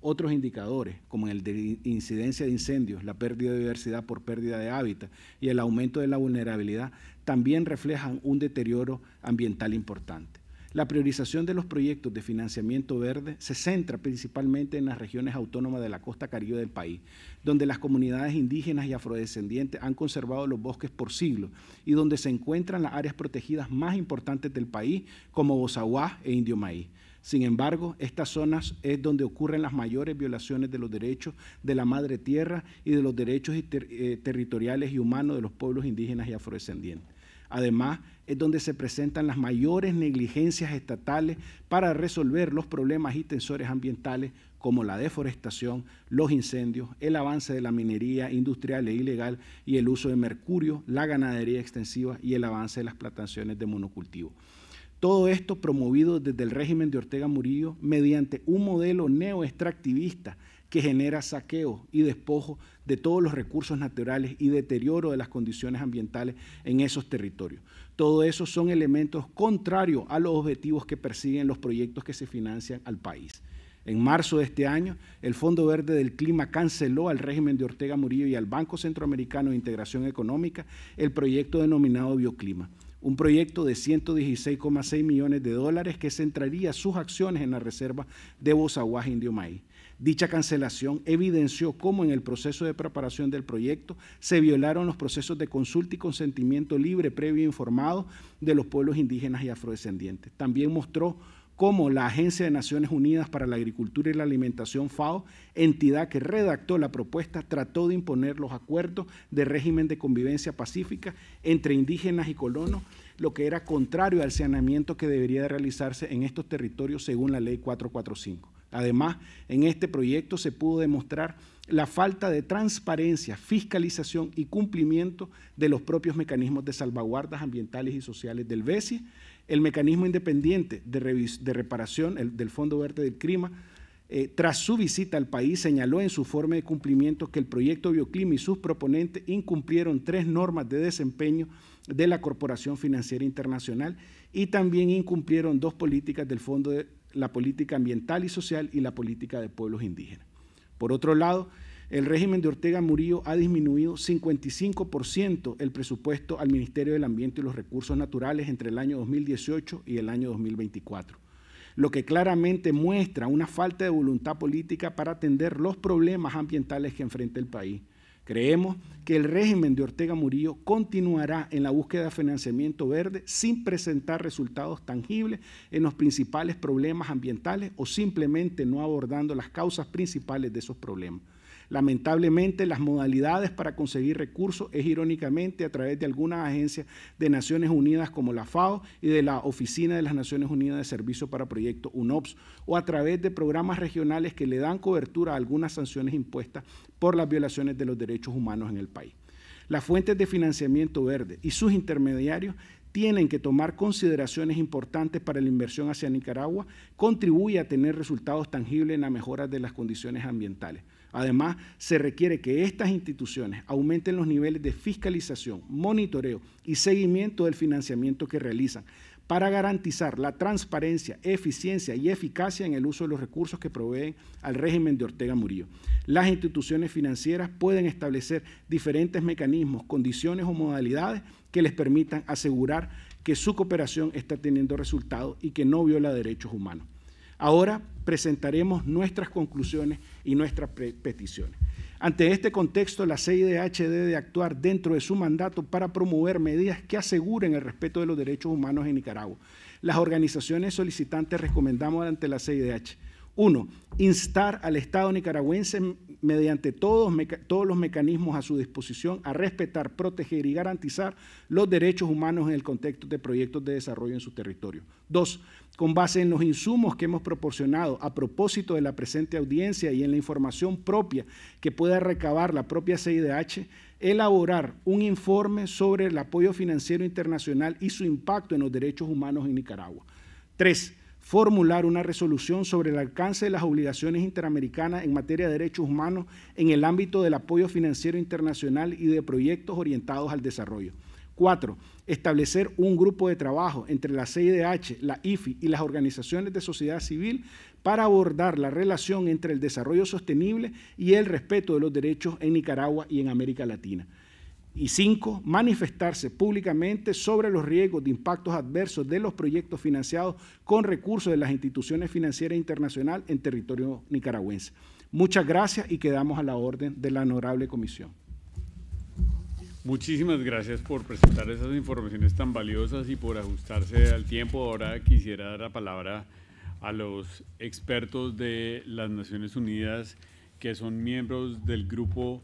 Otros indicadores, como el de incidencia de incendios, la pérdida de diversidad por pérdida de hábitat y el aumento de la vulnerabilidad, también reflejan un deterioro ambiental importante. La priorización de los proyectos de financiamiento verde se centra principalmente en las regiones autónomas de la costa caribe del país, donde las comunidades indígenas y afrodescendientes han conservado los bosques por siglos y donde se encuentran las áreas protegidas más importantes del país, como Bozaguá e Indio Maíz. Sin embargo, estas zonas es donde ocurren las mayores violaciones de los derechos de la madre tierra y de los derechos eh, territoriales y humanos de los pueblos indígenas y afrodescendientes. Además, es donde se presentan las mayores negligencias estatales para resolver los problemas y tensores ambientales como la deforestación, los incendios, el avance de la minería industrial e ilegal y el uso de mercurio, la ganadería extensiva y el avance de las plantaciones de monocultivo. Todo esto promovido desde el régimen de Ortega Murillo mediante un modelo neoextractivista que genera saqueo y despojo de todos los recursos naturales y deterioro de las condiciones ambientales en esos territorios. Todo eso son elementos contrarios a los objetivos que persiguen los proyectos que se financian al país. En marzo de este año, el Fondo Verde del Clima canceló al régimen de Ortega Murillo y al Banco Centroamericano de Integración Económica el proyecto denominado Bioclima, un proyecto de 116,6 millones de dólares que centraría sus acciones en la reserva de Bozaguas Indio Maíz. Dicha cancelación evidenció cómo en el proceso de preparación del proyecto se violaron los procesos de consulta y consentimiento libre, previo e informado de los pueblos indígenas y afrodescendientes. También mostró cómo la Agencia de Naciones Unidas para la Agricultura y la Alimentación, FAO, entidad que redactó la propuesta, trató de imponer los acuerdos de régimen de convivencia pacífica entre indígenas y colonos, lo que era contrario al saneamiento que debería realizarse en estos territorios según la Ley 445. Además, en este proyecto se pudo demostrar la falta de transparencia, fiscalización y cumplimiento de los propios mecanismos de salvaguardas ambientales y sociales del BESI, el mecanismo independiente de, reparación del Fondo Verde del Clima, eh, tras su visita al país, señaló en su forma de cumplimiento que el proyecto Bioclima y sus proponentes incumplieron tres normas de desempeño de la Corporación Financiera Internacional y también incumplieron dos políticas del Fondo de la política ambiental y social y la política de pueblos indígenas. Por otro lado, el régimen de Ortega Murillo ha disminuido 55% el presupuesto al Ministerio del Ambiente y los Recursos Naturales entre el año 2018 y el año 2024, lo que claramente muestra una falta de voluntad política para atender los problemas ambientales que enfrenta el país Creemos que el régimen de Ortega Murillo continuará en la búsqueda de financiamiento verde sin presentar resultados tangibles en los principales problemas ambientales o simplemente no abordando las causas principales de esos problemas. Lamentablemente, las modalidades para conseguir recursos es irónicamente a través de algunas agencias de Naciones Unidas como la FAO y de la Oficina de las Naciones Unidas de Servicio para Proyectos UNOPS o a través de programas regionales que le dan cobertura a algunas sanciones impuestas por las violaciones de los derechos humanos en el país. Las fuentes de financiamiento verde y sus intermediarios tienen que tomar consideraciones importantes para la inversión hacia Nicaragua, contribuye a tener resultados tangibles en la mejora de las condiciones ambientales. Además, se requiere que estas instituciones aumenten los niveles de fiscalización, monitoreo y seguimiento del financiamiento que realizan para garantizar la transparencia, eficiencia y eficacia en el uso de los recursos que proveen al régimen de Ortega Murillo. Las instituciones financieras pueden establecer diferentes mecanismos, condiciones o modalidades que les permitan asegurar que su cooperación está teniendo resultados y que no viola derechos humanos. Ahora presentaremos nuestras conclusiones y nuestras peticiones. Ante este contexto, la CIDH debe actuar dentro de su mandato para promover medidas que aseguren el respeto de los derechos humanos en Nicaragua. Las organizaciones solicitantes recomendamos ante la CIDH uno, instar al Estado nicaragüense mediante todos, los mecanismos a su disposición a respetar, proteger y garantizar los derechos humanos en el contexto de proyectos de desarrollo en su territorio. Dos, con base en los insumos que hemos proporcionado a propósito de la presente audiencia y en la información propia que pueda recabar la propia CIDH, elaborar un informe sobre el apoyo financiero internacional y su impacto en los derechos humanos en Nicaragua. Tres, formular una resolución sobre el alcance de las obligaciones interamericanas en materia de derechos humanos en el ámbito del apoyo financiero internacional y de proyectos orientados al desarrollo. Cuatro, establecer un grupo de trabajo entre la CIDH, la IFI y las organizaciones de sociedad civil para abordar la relación entre el desarrollo sostenible y el respeto de los derechos en Nicaragua y en América Latina. Y cinco, manifestarse públicamente sobre los riesgos de impactos adversos de los proyectos financiados con recursos de las instituciones financieras internacionales en territorio nicaragüense. Muchas gracias y quedamos a la orden de la honorable comisión. Muchísimas gracias por presentar esas informaciones tan valiosas y por ajustarse al tiempo. Ahora quisiera dar la palabra a los expertos de las Naciones Unidas que son miembros del grupo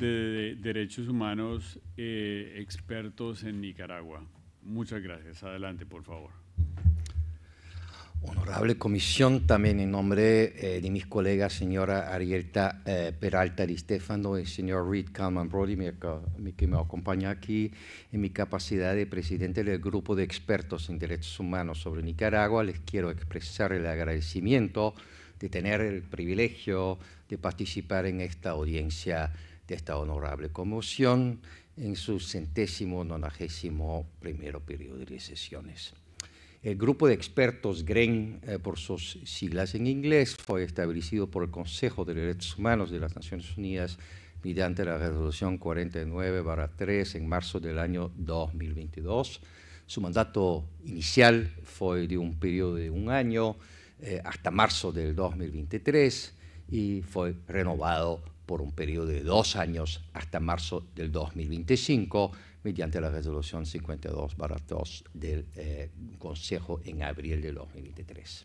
de derechos humanos eh, expertos en Nicaragua. Muchas gracias. Adelante, por favor. Honorable Comisión, también en nombre eh, de mis colegas, señora Arielta eh, Peralta Di Stefano y señor Reed Calman Brody, que me acompaña aquí en mi capacidad de presidente del Grupo de Expertos en Derechos Humanos sobre Nicaragua, les quiero expresar el agradecimiento de tener el privilegio de participar en esta audiencia de esta honorable conmoción en su centésimo nonagésimo primero periodo de sesiones. El grupo de expertos GREN, eh, por sus siglas en inglés, fue establecido por el Consejo de Derechos Humanos de las Naciones Unidas mediante la resolución 49-3 en marzo del año 2022. Su mandato inicial fue de un periodo de un año, eh, hasta marzo del 2023 y fue renovado por un periodo de dos años hasta marzo del 2025 mediante la resolución 52-2 del eh, Consejo en abril del 2023.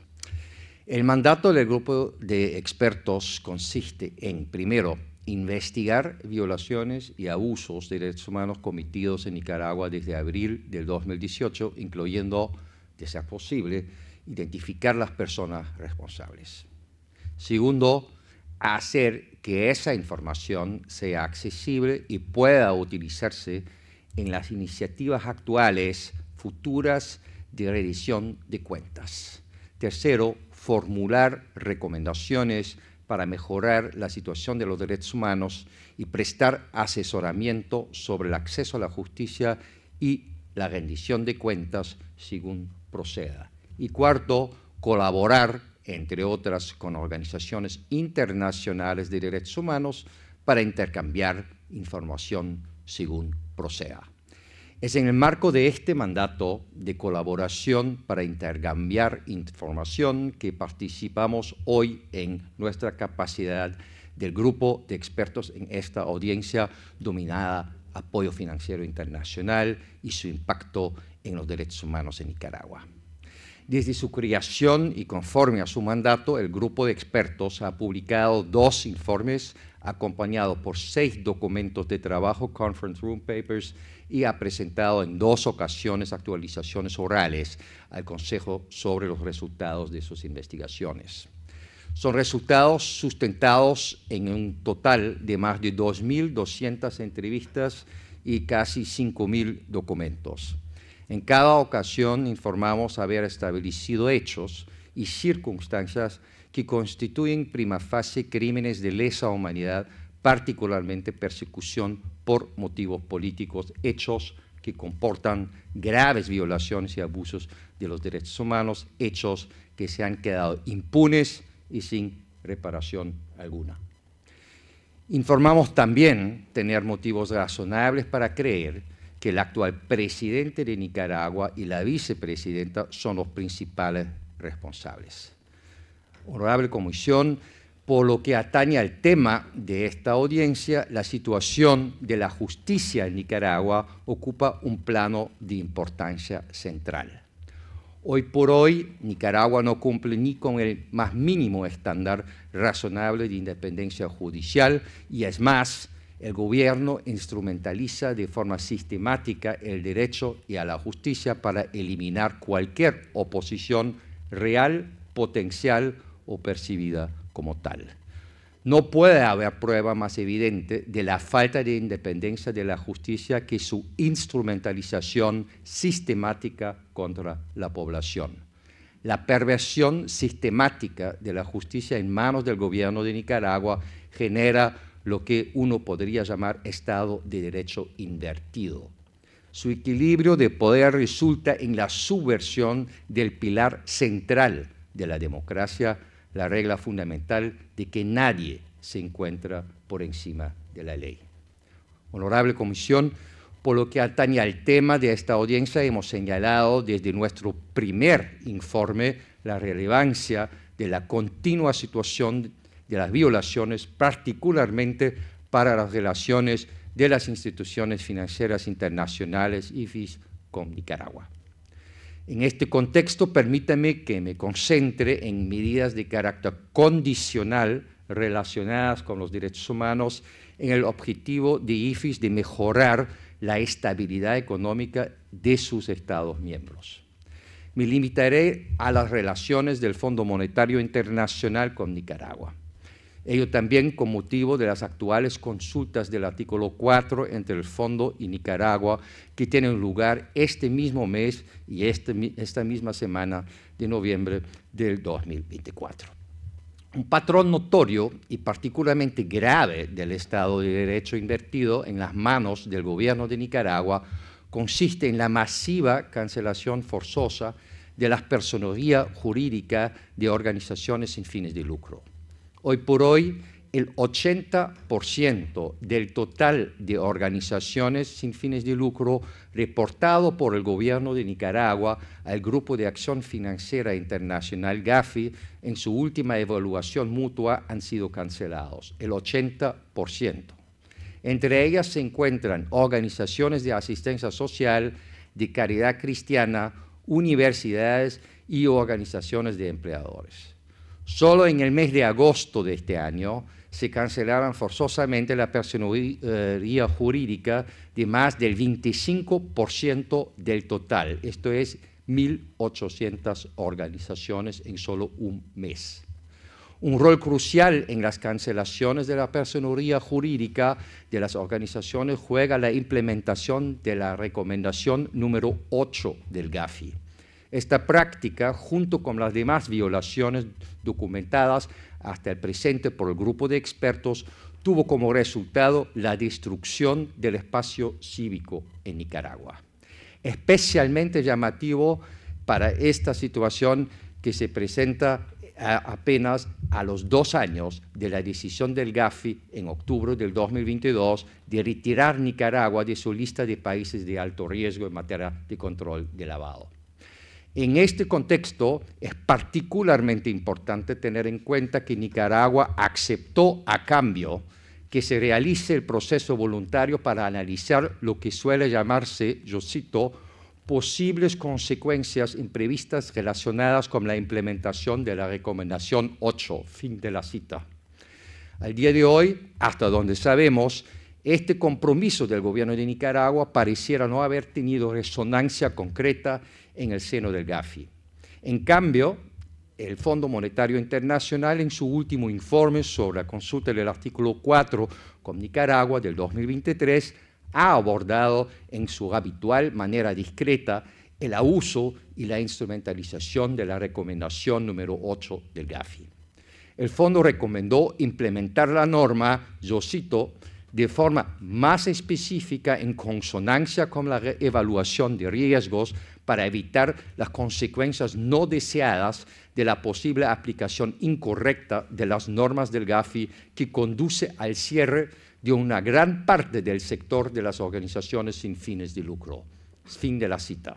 El mandato del grupo de expertos consiste en, primero, investigar violaciones y abusos de derechos humanos cometidos en Nicaragua desde abril del 2018, incluyendo, de ser posible, identificar las personas responsables. Segundo, hacer que esa información sea accesible y pueda utilizarse en las iniciativas actuales, futuras de rendición de cuentas. Tercero, formular recomendaciones para mejorar la situación de los derechos humanos y prestar asesoramiento sobre el acceso a la justicia y la rendición de cuentas según proceda. Y cuarto, colaborar, entre otras, con organizaciones internacionales de derechos humanos para intercambiar información según proceda. Es en el marco de este mandato de colaboración para intercambiar información que participamos hoy en nuestra capacidad del grupo de expertos en esta audiencia dominada Apoyo Financiero Internacional y su impacto en los derechos humanos en Nicaragua. Desde su creación y conforme a su mandato, el grupo de expertos ha publicado dos informes acompañados por seis documentos de trabajo, Conference Room Papers, y ha presentado en dos ocasiones actualizaciones orales al Consejo sobre los resultados de sus investigaciones. Son resultados sustentados en un total de más de 2.200 entrevistas y casi 5.000 documentos. En cada ocasión informamos haber establecido hechos y circunstancias que constituyen prima facie crímenes de lesa humanidad, particularmente persecución por motivos políticos, hechos que comportan graves violaciones y abusos de los derechos humanos, hechos que se han quedado impunes y sin reparación alguna. Informamos también tener motivos razonables para creer que el actual presidente de Nicaragua y la vicepresidenta son los principales responsables. Honorable Comisión, por lo que atañe al tema de esta audiencia, la situación de la justicia en Nicaragua ocupa un plano de importancia central. Hoy por hoy, Nicaragua no cumple ni con el más mínimo estándar razonable de independencia judicial y es más, el gobierno instrumentaliza de forma sistemática el derecho y a la justicia para eliminar cualquier oposición real, potencial o percibida como tal. No puede haber prueba más evidente de la falta de independencia de la justicia que su instrumentalización sistemática contra la población. La perversión sistemática de la justicia en manos del gobierno de Nicaragua genera lo que uno podría llamar Estado de Derecho invertido. Su equilibrio de poder resulta en la subversión del pilar central de la democracia, la regla fundamental de que nadie se encuentra por encima de la ley. Honorable Comisión, por lo que atañe al tema de esta audiencia, hemos señalado desde nuestro primer informe la relevancia de la continua situación de las violaciones, particularmente para las relaciones de las instituciones financieras internacionales IFIS con Nicaragua. En este contexto, permítame que me concentre en medidas de carácter condicional relacionadas con los derechos humanos en el objetivo de IFIS de mejorar la estabilidad económica de sus Estados miembros. Me limitaré a las relaciones del Fondo Monetario Internacional con Nicaragua ello también con motivo de las actuales consultas del artículo 4 entre el Fondo y Nicaragua, que tienen lugar este mismo mes y este esta misma semana de noviembre del 2024. Un patrón notorio y particularmente grave del Estado de Derecho invertido en las manos del gobierno de Nicaragua consiste en la masiva cancelación forzosa de la personería jurídica de organizaciones sin fines de lucro Hoy por hoy, el 80% del total de organizaciones sin fines de lucro reportado por el gobierno de Nicaragua al Grupo de Acción Financiera Internacional GAFI en su última evaluación mutua han sido cancelados, el 80%. Entre ellas se encuentran organizaciones de asistencia social, de caridad cristiana, universidades y organizaciones de empleadores. Solo en el mes de agosto de este año se cancelaron forzosamente la personería jurídica de más del 25% del total, esto es 1.800 organizaciones en solo un mes. Un rol crucial en las cancelaciones de la personería jurídica de las organizaciones juega la implementación de la recomendación número 8 del GAFI esta práctica, junto con las demás violaciones documentadas hasta el presente por el grupo de expertos, tuvo como resultado la destrucción del espacio cívico en Nicaragua. Especialmente llamativo para esta situación que se presenta apenas a los dos años de la decisión del GAFI en octubre del 2022 de retirar Nicaragua de su lista de países de alto riesgo en materia de control de lavado. En este contexto es particularmente importante tener en cuenta que Nicaragua aceptó a cambio que se realice el proceso voluntario para analizar lo que suele llamarse, yo cito, posibles consecuencias imprevistas relacionadas con la implementación de la recomendación 8, fin de la cita. Al día de hoy, hasta donde sabemos, este compromiso del gobierno de Nicaragua pareciera no haber tenido resonancia concreta en el seno del GAFI. En cambio, el Fondo Monetario Internacional en su último informe sobre la consulta del artículo 4 con Nicaragua del 2023 ha abordado en su habitual manera discreta el abuso y la instrumentalización de la recomendación número 8 del GAFI. El fondo recomendó implementar la norma, yo cito, de forma más específica en consonancia con la evaluación de riesgos para evitar las consecuencias no deseadas de la posible aplicación incorrecta de las normas del GAFI que conduce al cierre de una gran parte del sector de las organizaciones sin fines de lucro. Fin de la cita.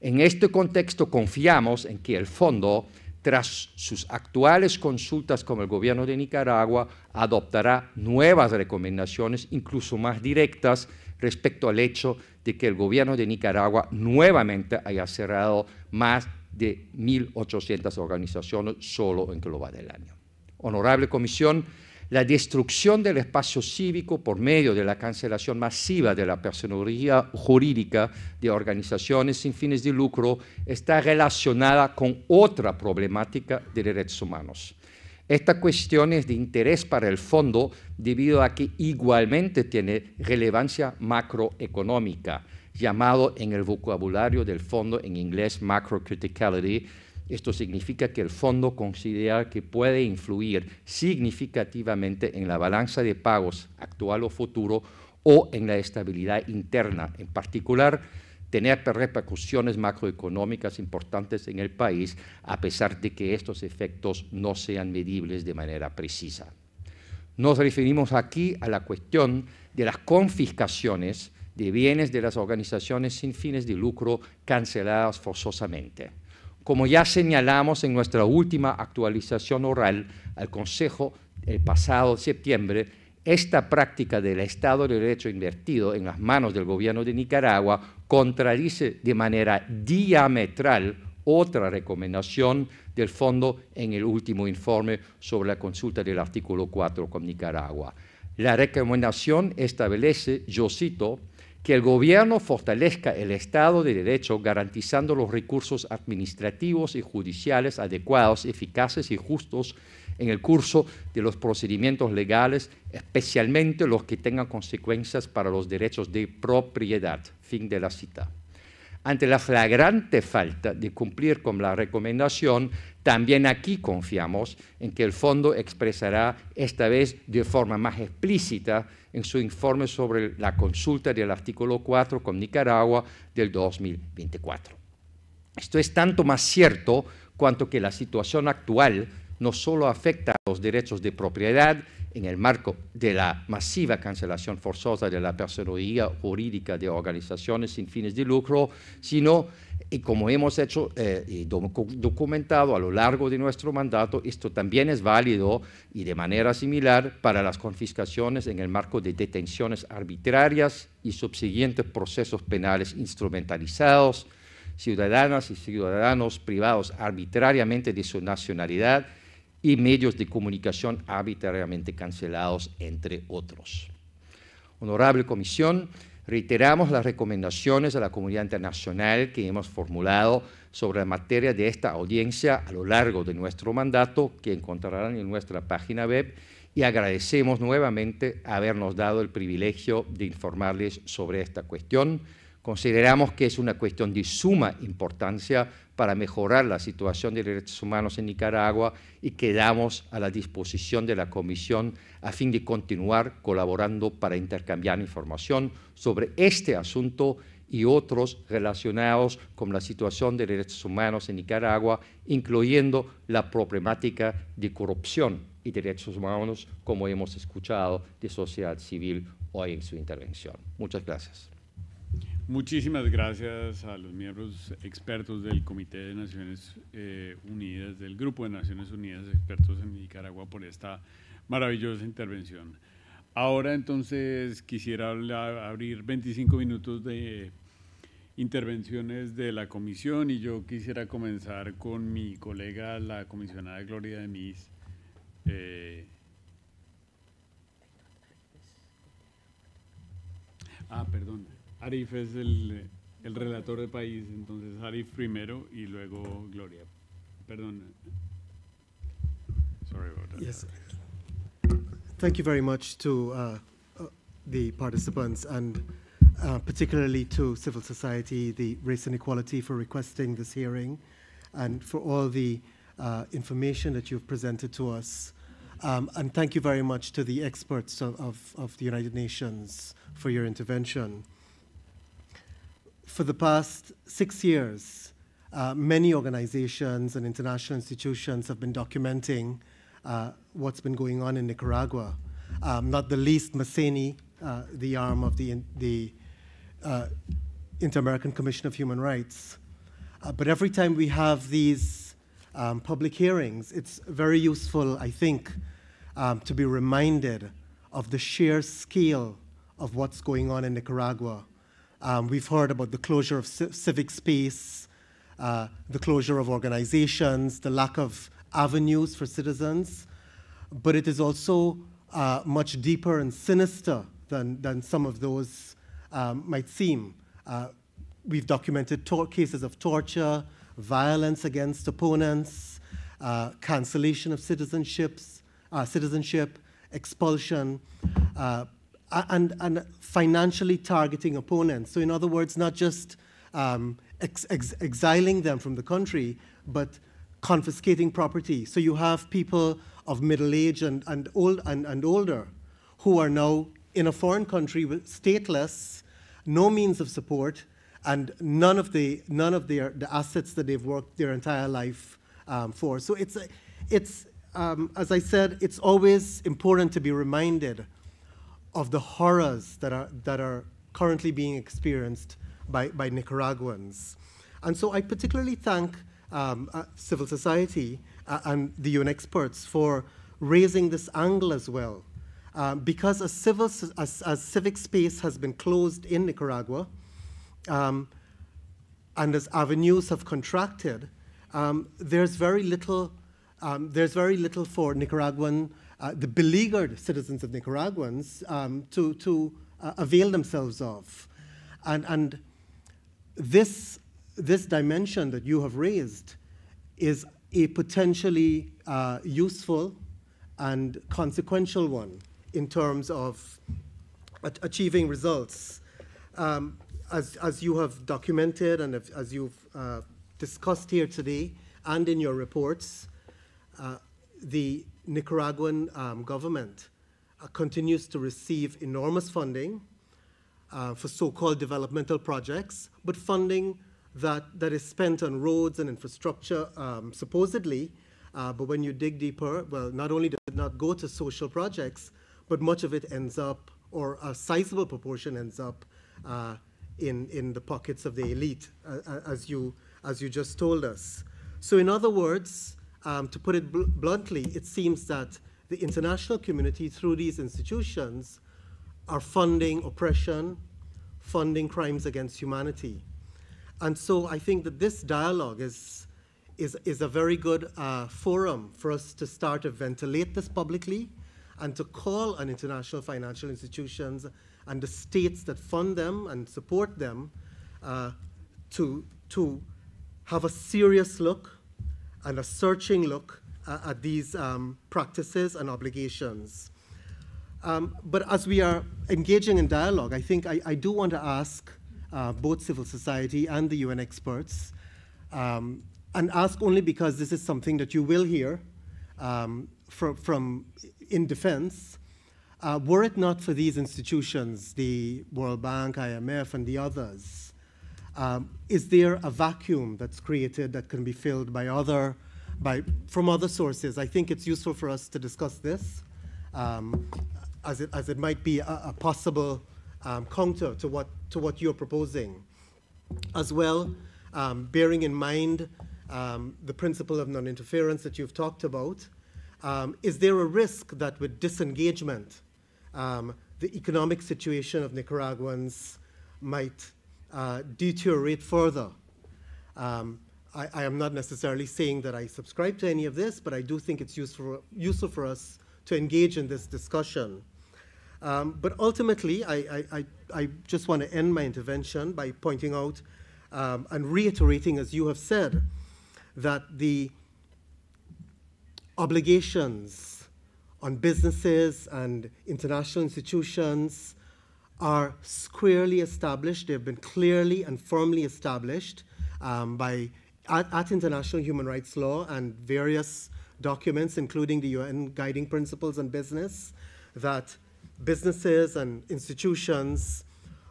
En este contexto confiamos en que el fondo tras sus actuales consultas con el gobierno de Nicaragua, adoptará nuevas recomendaciones, incluso más directas, respecto al hecho de que el gobierno de Nicaragua nuevamente haya cerrado más de 1.800 organizaciones solo en global del año. Honorable Comisión, la destrucción del espacio cívico por medio de la cancelación masiva de la personería jurídica de organizaciones sin fines de lucro está relacionada con otra problemática de derechos humanos. Esta cuestión es de interés para el fondo debido a que igualmente tiene relevancia macroeconómica, llamado en el vocabulario del fondo en inglés macro criticality, esto significa que el fondo considera que puede influir significativamente en la balanza de pagos actual o futuro o en la estabilidad interna, en particular tener repercusiones macroeconómicas importantes en el país, a pesar de que estos efectos no sean medibles de manera precisa. Nos referimos aquí a la cuestión de las confiscaciones de bienes de las organizaciones sin fines de lucro canceladas forzosamente. Como ya señalamos en nuestra última actualización oral al Consejo el pasado septiembre, esta práctica del Estado de Derecho invertido en las manos del gobierno de Nicaragua contradice de manera diametral otra recomendación del fondo en el último informe sobre la consulta del artículo 4 con Nicaragua. La recomendación establece, yo cito, que el gobierno fortalezca el Estado de Derecho garantizando los recursos administrativos y judiciales adecuados, eficaces y justos en el curso de los procedimientos legales, especialmente los que tengan consecuencias para los derechos de propiedad. Fin de la cita. Ante la flagrante falta de cumplir con la recomendación, también aquí confiamos en que el fondo expresará, esta vez de forma más explícita, en su informe sobre la consulta del artículo 4 con Nicaragua del 2024. Esto es tanto más cierto cuanto que la situación actual no solo afecta a los derechos de propiedad en el marco de la masiva cancelación forzosa de la personalidad jurídica de organizaciones sin fines de lucro, sino y como hemos hecho eh, documentado a lo largo de nuestro mandato, esto también es válido y de manera similar para las confiscaciones en el marco de detenciones arbitrarias y subsiguientes procesos penales instrumentalizados, ciudadanas y ciudadanos privados arbitrariamente de su nacionalidad y medios de comunicación arbitrariamente cancelados, entre otros. Honorable Comisión, Reiteramos las recomendaciones a la comunidad internacional que hemos formulado sobre la materia de esta audiencia a lo largo de nuestro mandato, que encontrarán en nuestra página web, y agradecemos nuevamente habernos dado el privilegio de informarles sobre esta cuestión. Consideramos que es una cuestión de suma importancia para mejorar la situación de derechos humanos en Nicaragua y quedamos a la disposición de la Comisión a fin de continuar colaborando para intercambiar información sobre este asunto y otros relacionados con la situación de derechos humanos en Nicaragua, incluyendo la problemática de corrupción y derechos humanos, como hemos escuchado de sociedad civil hoy en su intervención. Muchas gracias. Muchísimas gracias a los miembros expertos del Comité de Naciones eh, Unidas, del Grupo de Naciones Unidas Expertos en Nicaragua por esta maravillosa intervención. Ahora entonces quisiera abrir 25 minutos de intervenciones de la comisión y yo quisiera comenzar con mi colega, la comisionada Gloria de Mis. Eh. ah, perdón. Arif es el, el relator de país, entonces Arif primero y luego Gloria. Perdón. Sorry about that. Yes. Thank you very much to uh, uh the participants and uh, particularly to civil society, the Race and Equality for requesting this hearing and for all the uh, information that you've presented to us. Um, and thank you very much to the experts of, of, of the United Nations for your intervention for the past six years, uh, many organizations and international institutions have been documenting uh, what's been going on in Nicaragua. Um, not the least, Maseni, uh, the arm of the, the uh, Inter-American Commission of Human Rights. Uh, but every time we have these um, public hearings, it's very useful, I think, um, to be reminded of the sheer scale of what's going on in Nicaragua um, we've heard about the closure of civic space, uh, the closure of organizations, the lack of avenues for citizens, but it is also uh, much deeper and sinister than, than some of those um, might seem. Uh, we've documented cases of torture, violence against opponents, uh, cancellation of citizenships, uh, citizenship, expulsion, uh, and, and financially targeting opponents. So in other words, not just um, ex ex exiling them from the country, but confiscating property. So you have people of middle age and, and, old, and, and older who are now in a foreign country stateless, no means of support, and none of the, none of their, the assets that they've worked their entire life um, for. So it's, it's um, as I said, it's always important to be reminded of the horrors that are, that are currently being experienced by, by Nicaraguans. And so I particularly thank um, uh, civil society uh, and the UN experts for raising this angle as well. Um, because a, civil, as civic space has been closed in Nicaragua, um, and as avenues have contracted, um, there's very little um, there's very little for Nicaraguan uh, the beleaguered citizens of Nicaraguans um, to, to uh, avail themselves of. And, and this, this dimension that you have raised is a potentially uh, useful and consequential one in terms of achieving results. Um, as, as you have documented and if, as you've uh, discussed here today and in your reports, uh, the Nicaraguan um, government uh, continues to receive enormous funding uh, for so-called developmental projects, but funding that, that is spent on roads and infrastructure, um, supposedly, uh, but when you dig deeper, well, not only does it not go to social projects, but much of it ends up, or a sizable proportion ends up uh, in, in the pockets of the elite, uh, uh, as, you, as you just told us. So in other words, um, to put it bl bluntly, it seems that the international community, through these institutions, are funding oppression, funding crimes against humanity. And so I think that this dialogue is, is, is a very good uh, forum for us to start to ventilate this publicly and to call on international financial institutions and the states that fund them and support them uh, to, to have a serious look and a searching look uh, at these um, practices and obligations. Um, but as we are engaging in dialogue, I think I, I do want to ask uh, both civil society and the UN experts, um, and ask only because this is something that you will hear um, from, from in defense. Uh, were it not for these institutions, the World Bank, IMF, and the others, um, is there a vacuum that's created that can be filled by other, by, from other sources? I think it's useful for us to discuss this um, as, it, as it might be a, a possible um, counter to what, to what you're proposing. As well, um, bearing in mind um, the principle of non-interference that you've talked about, um, is there a risk that with disengagement, the economic situation of Nicaraguans might uh, deteriorate further. Um, I, I, am not necessarily saying that I subscribe to any of this, but I do think it's useful, useful for us to engage in this discussion. Um, but ultimately, I, I, I just want to end my intervention by pointing out um, and reiterating, as you have said, that the obligations on businesses and international institutions are squarely established. They've been clearly and firmly established um, by at, at, international human rights law and various documents, including the UN Guiding Principles on Business, that businesses and institutions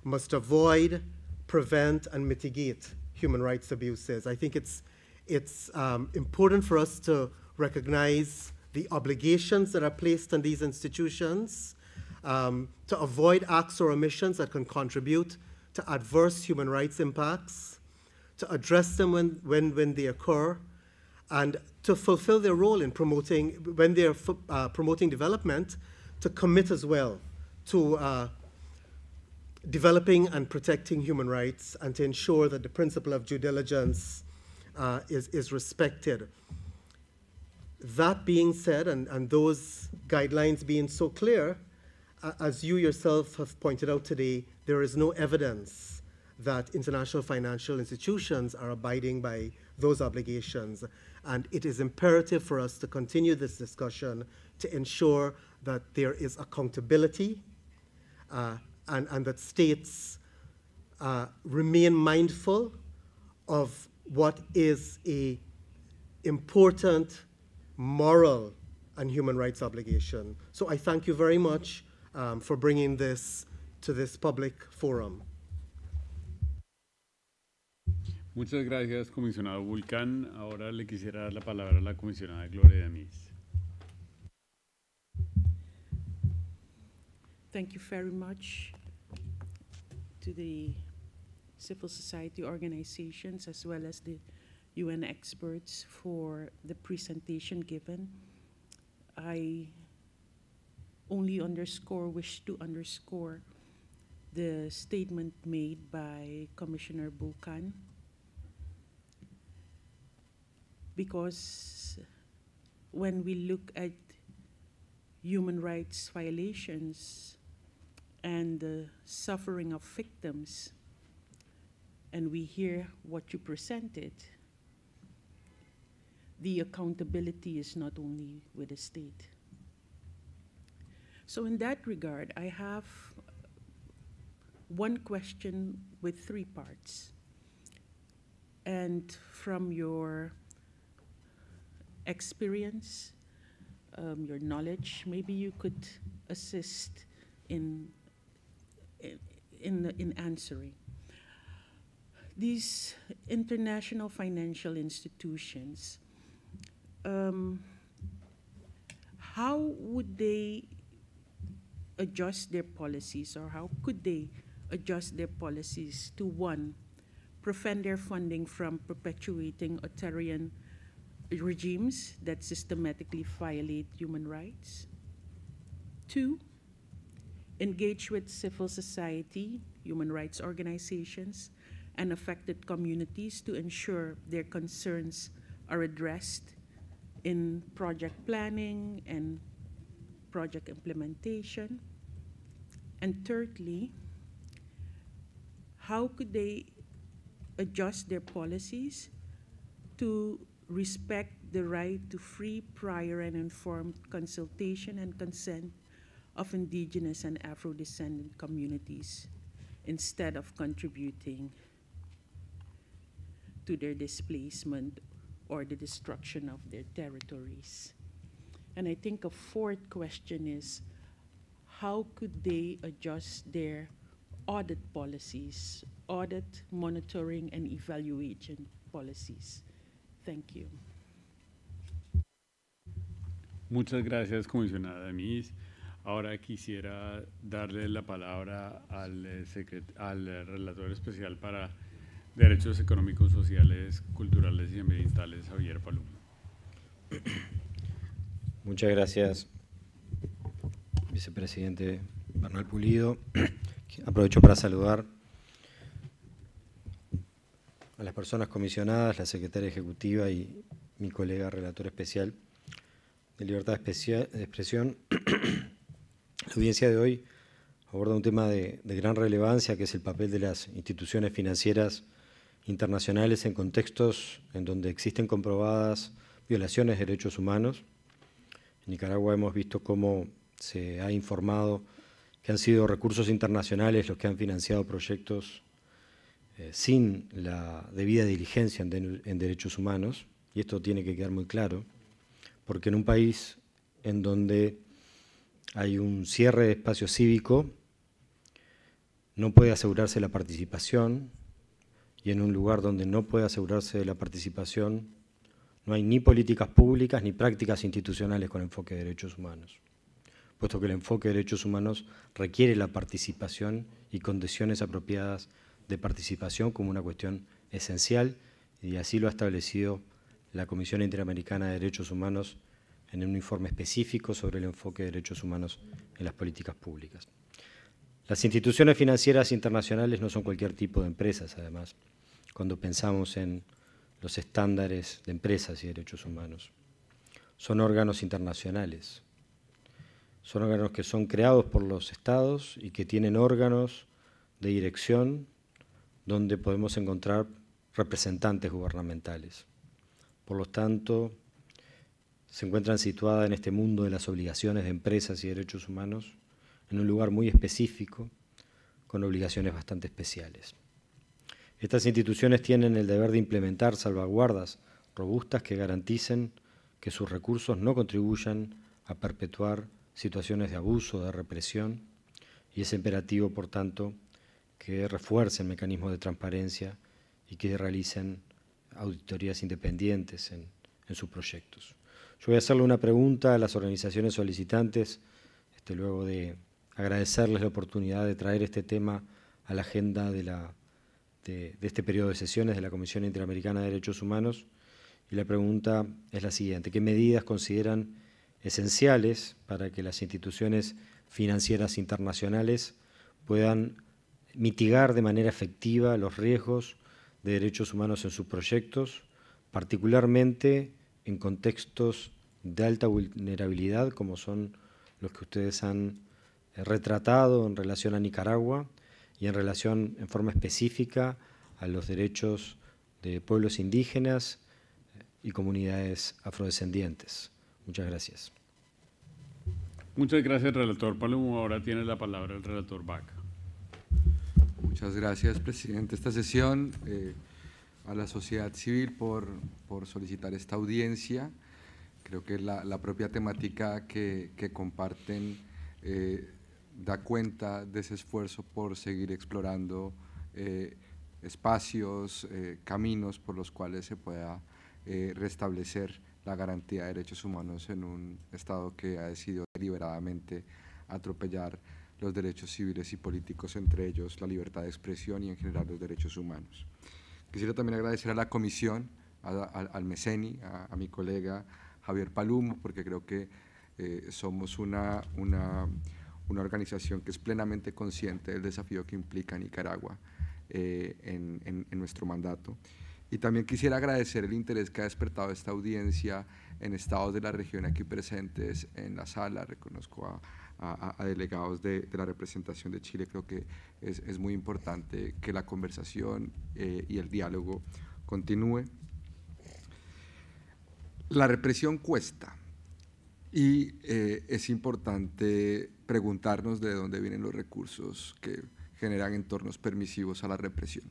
must avoid, prevent, and mitigate human rights abuses. I think it's, it's um, important for us to recognize the obligations that are placed on these institutions um, to avoid acts or omissions that can contribute to adverse human rights impacts, to address them when, when, when they occur, and to fulfill their role in promoting, when they're uh, promoting development, to commit as well to uh, developing and protecting human rights and to ensure that the principle of due diligence uh, is, is respected. That being said, and, and those guidelines being so clear, as you yourself have pointed out today, there is no evidence that international financial institutions are abiding by those obligations. And it is imperative for us to continue this discussion to ensure that there is accountability uh, and, and, that states uh, remain mindful of what is a important moral and human rights obligation. So I thank you very much um, for bringing this to this public forum. Muchas gracias, comisionado Vulcán. Ahora le quisiera dar la palabra a la comisionada Gloria Thank you very much to the civil society organizations as well as the UN experts for the presentation given. I only underscore, wish to underscore the statement made by Commissioner Bukan because when we look at human rights violations and the suffering of victims, and we hear what you presented, the accountability is not only with the state. So in that regard, I have one question with three parts. And from your experience, um, your knowledge, maybe you could assist in, in, in, answering. These international financial institutions, um, how would they adjust their policies or how could they adjust their policies to one, prevent their funding from perpetuating authoritarian regimes that systematically violate human rights. Two, engage with civil society, human rights organizations, and affected communities to ensure their concerns are addressed in project planning and project implementation? And thirdly, how could they adjust their policies to respect the right to free, prior, and informed consultation and consent of indigenous and Afro-descendant communities instead of contributing to their displacement or the destruction of their territories. And I think a fourth question is how could they adjust their audit policies, audit, monitoring, and evaluation policies? Thank you. Muchas gracias, comisionada Mies. Ahora quisiera darle la palabra al, eh, al eh, relator especial para Derechos Económicos, Sociales, Culturales y Ambientales, Javier Palumbo. Muchas gracias, vicepresidente Bernal Pulido. Aprovecho para saludar a las personas comisionadas, la secretaria ejecutiva y mi colega relator especial de libertad de expresión. La audiencia de hoy aborda un tema de, de, gran relevancia que es el papel de las instituciones financieras internacionales en contextos en donde existen comprobadas violaciones de derechos humanos en Nicaragua hemos visto cómo se ha informado que han sido recursos internacionales los que han financiado proyectos eh, sin la debida diligencia en derechos humanos, y esto tiene que quedar muy claro, porque en un país en donde hay un cierre de espacio cívico, no puede asegurarse la participación, y en un lugar donde no puede asegurarse la participación, no hay ni políticas públicas ni prácticas institucionales con enfoque de derechos humanos, puesto que el enfoque de derechos humanos requiere la participación y condiciones apropiadas de participación como una cuestión esencial y así lo ha establecido la Comisión Interamericana de Derechos Humanos en un informe específico sobre el enfoque de derechos humanos en las políticas públicas. Las instituciones financieras internacionales no son cualquier tipo de empresas, además. Cuando pensamos en los estándares de empresas y derechos humanos. Son órganos internacionales. Son órganos que son creados por los estados y que tienen órganos de dirección donde podemos encontrar representantes gubernamentales. Por lo tanto, se encuentran situadas en este mundo de las obligaciones de empresas y derechos humanos en un lugar muy específico, con obligaciones bastante especiales. Estas instituciones tienen el deber de implementar salvaguardas robustas que garanticen que sus recursos no contribuyan a perpetuar situaciones de abuso, de represión, y es imperativo, por tanto, que refuercen mecanismos de transparencia y que realicen auditorías independientes en, sus proyectos. Yo voy a hacerle una pregunta a las organizaciones solicitantes, este, luego de agradecerles la oportunidad de traer este tema a la agenda de la este, de, este periodo de sesiones de la Comisión Interamericana de Derechos Humanos y la pregunta es la siguiente. ¿Qué medidas consideran esenciales para que las instituciones financieras internacionales puedan mitigar de manera efectiva los riesgos de derechos humanos en sus proyectos, particularmente en contextos de alta vulnerabilidad como son los que ustedes han eh, retratado en relación a Nicaragua y en relación en forma específica a los derechos de pueblos indígenas eh, y comunidades afrodescendientes. Muchas gracias. Muchas gracias, relator Palomo. Ahora tiene la palabra el relator Vaca. Muchas gracias, presidente. Esta sesión eh, a la sociedad civil por, por, solicitar esta audiencia. Creo que la, la propia temática que, que comparten eh, da cuenta de ese esfuerzo por seguir explorando eh, espacios, eh, caminos por los cuales se pueda eh, restablecer la garantía de derechos humanos en un Estado que ha decidido deliberadamente atropellar los derechos civiles y políticos, entre ellos la libertad de expresión y en general los derechos humanos. Quisiera también agradecer a la Comisión, al MECENI, a, mi colega Javier Palumo, porque creo que somos una, una una organización que es plenamente consciente del desafío que implica Nicaragua eh, en, nuestro mandato. Y también quisiera agradecer el interés que ha despertado esta audiencia en estados de la región aquí presentes en la sala. Reconozco a, delegados de, la representación de Chile. Creo que es, es muy importante que la conversación eh, y el diálogo continúe. La represión cuesta y eh, es importante preguntarnos de dónde vienen los recursos que generan entornos permisivos a la represión.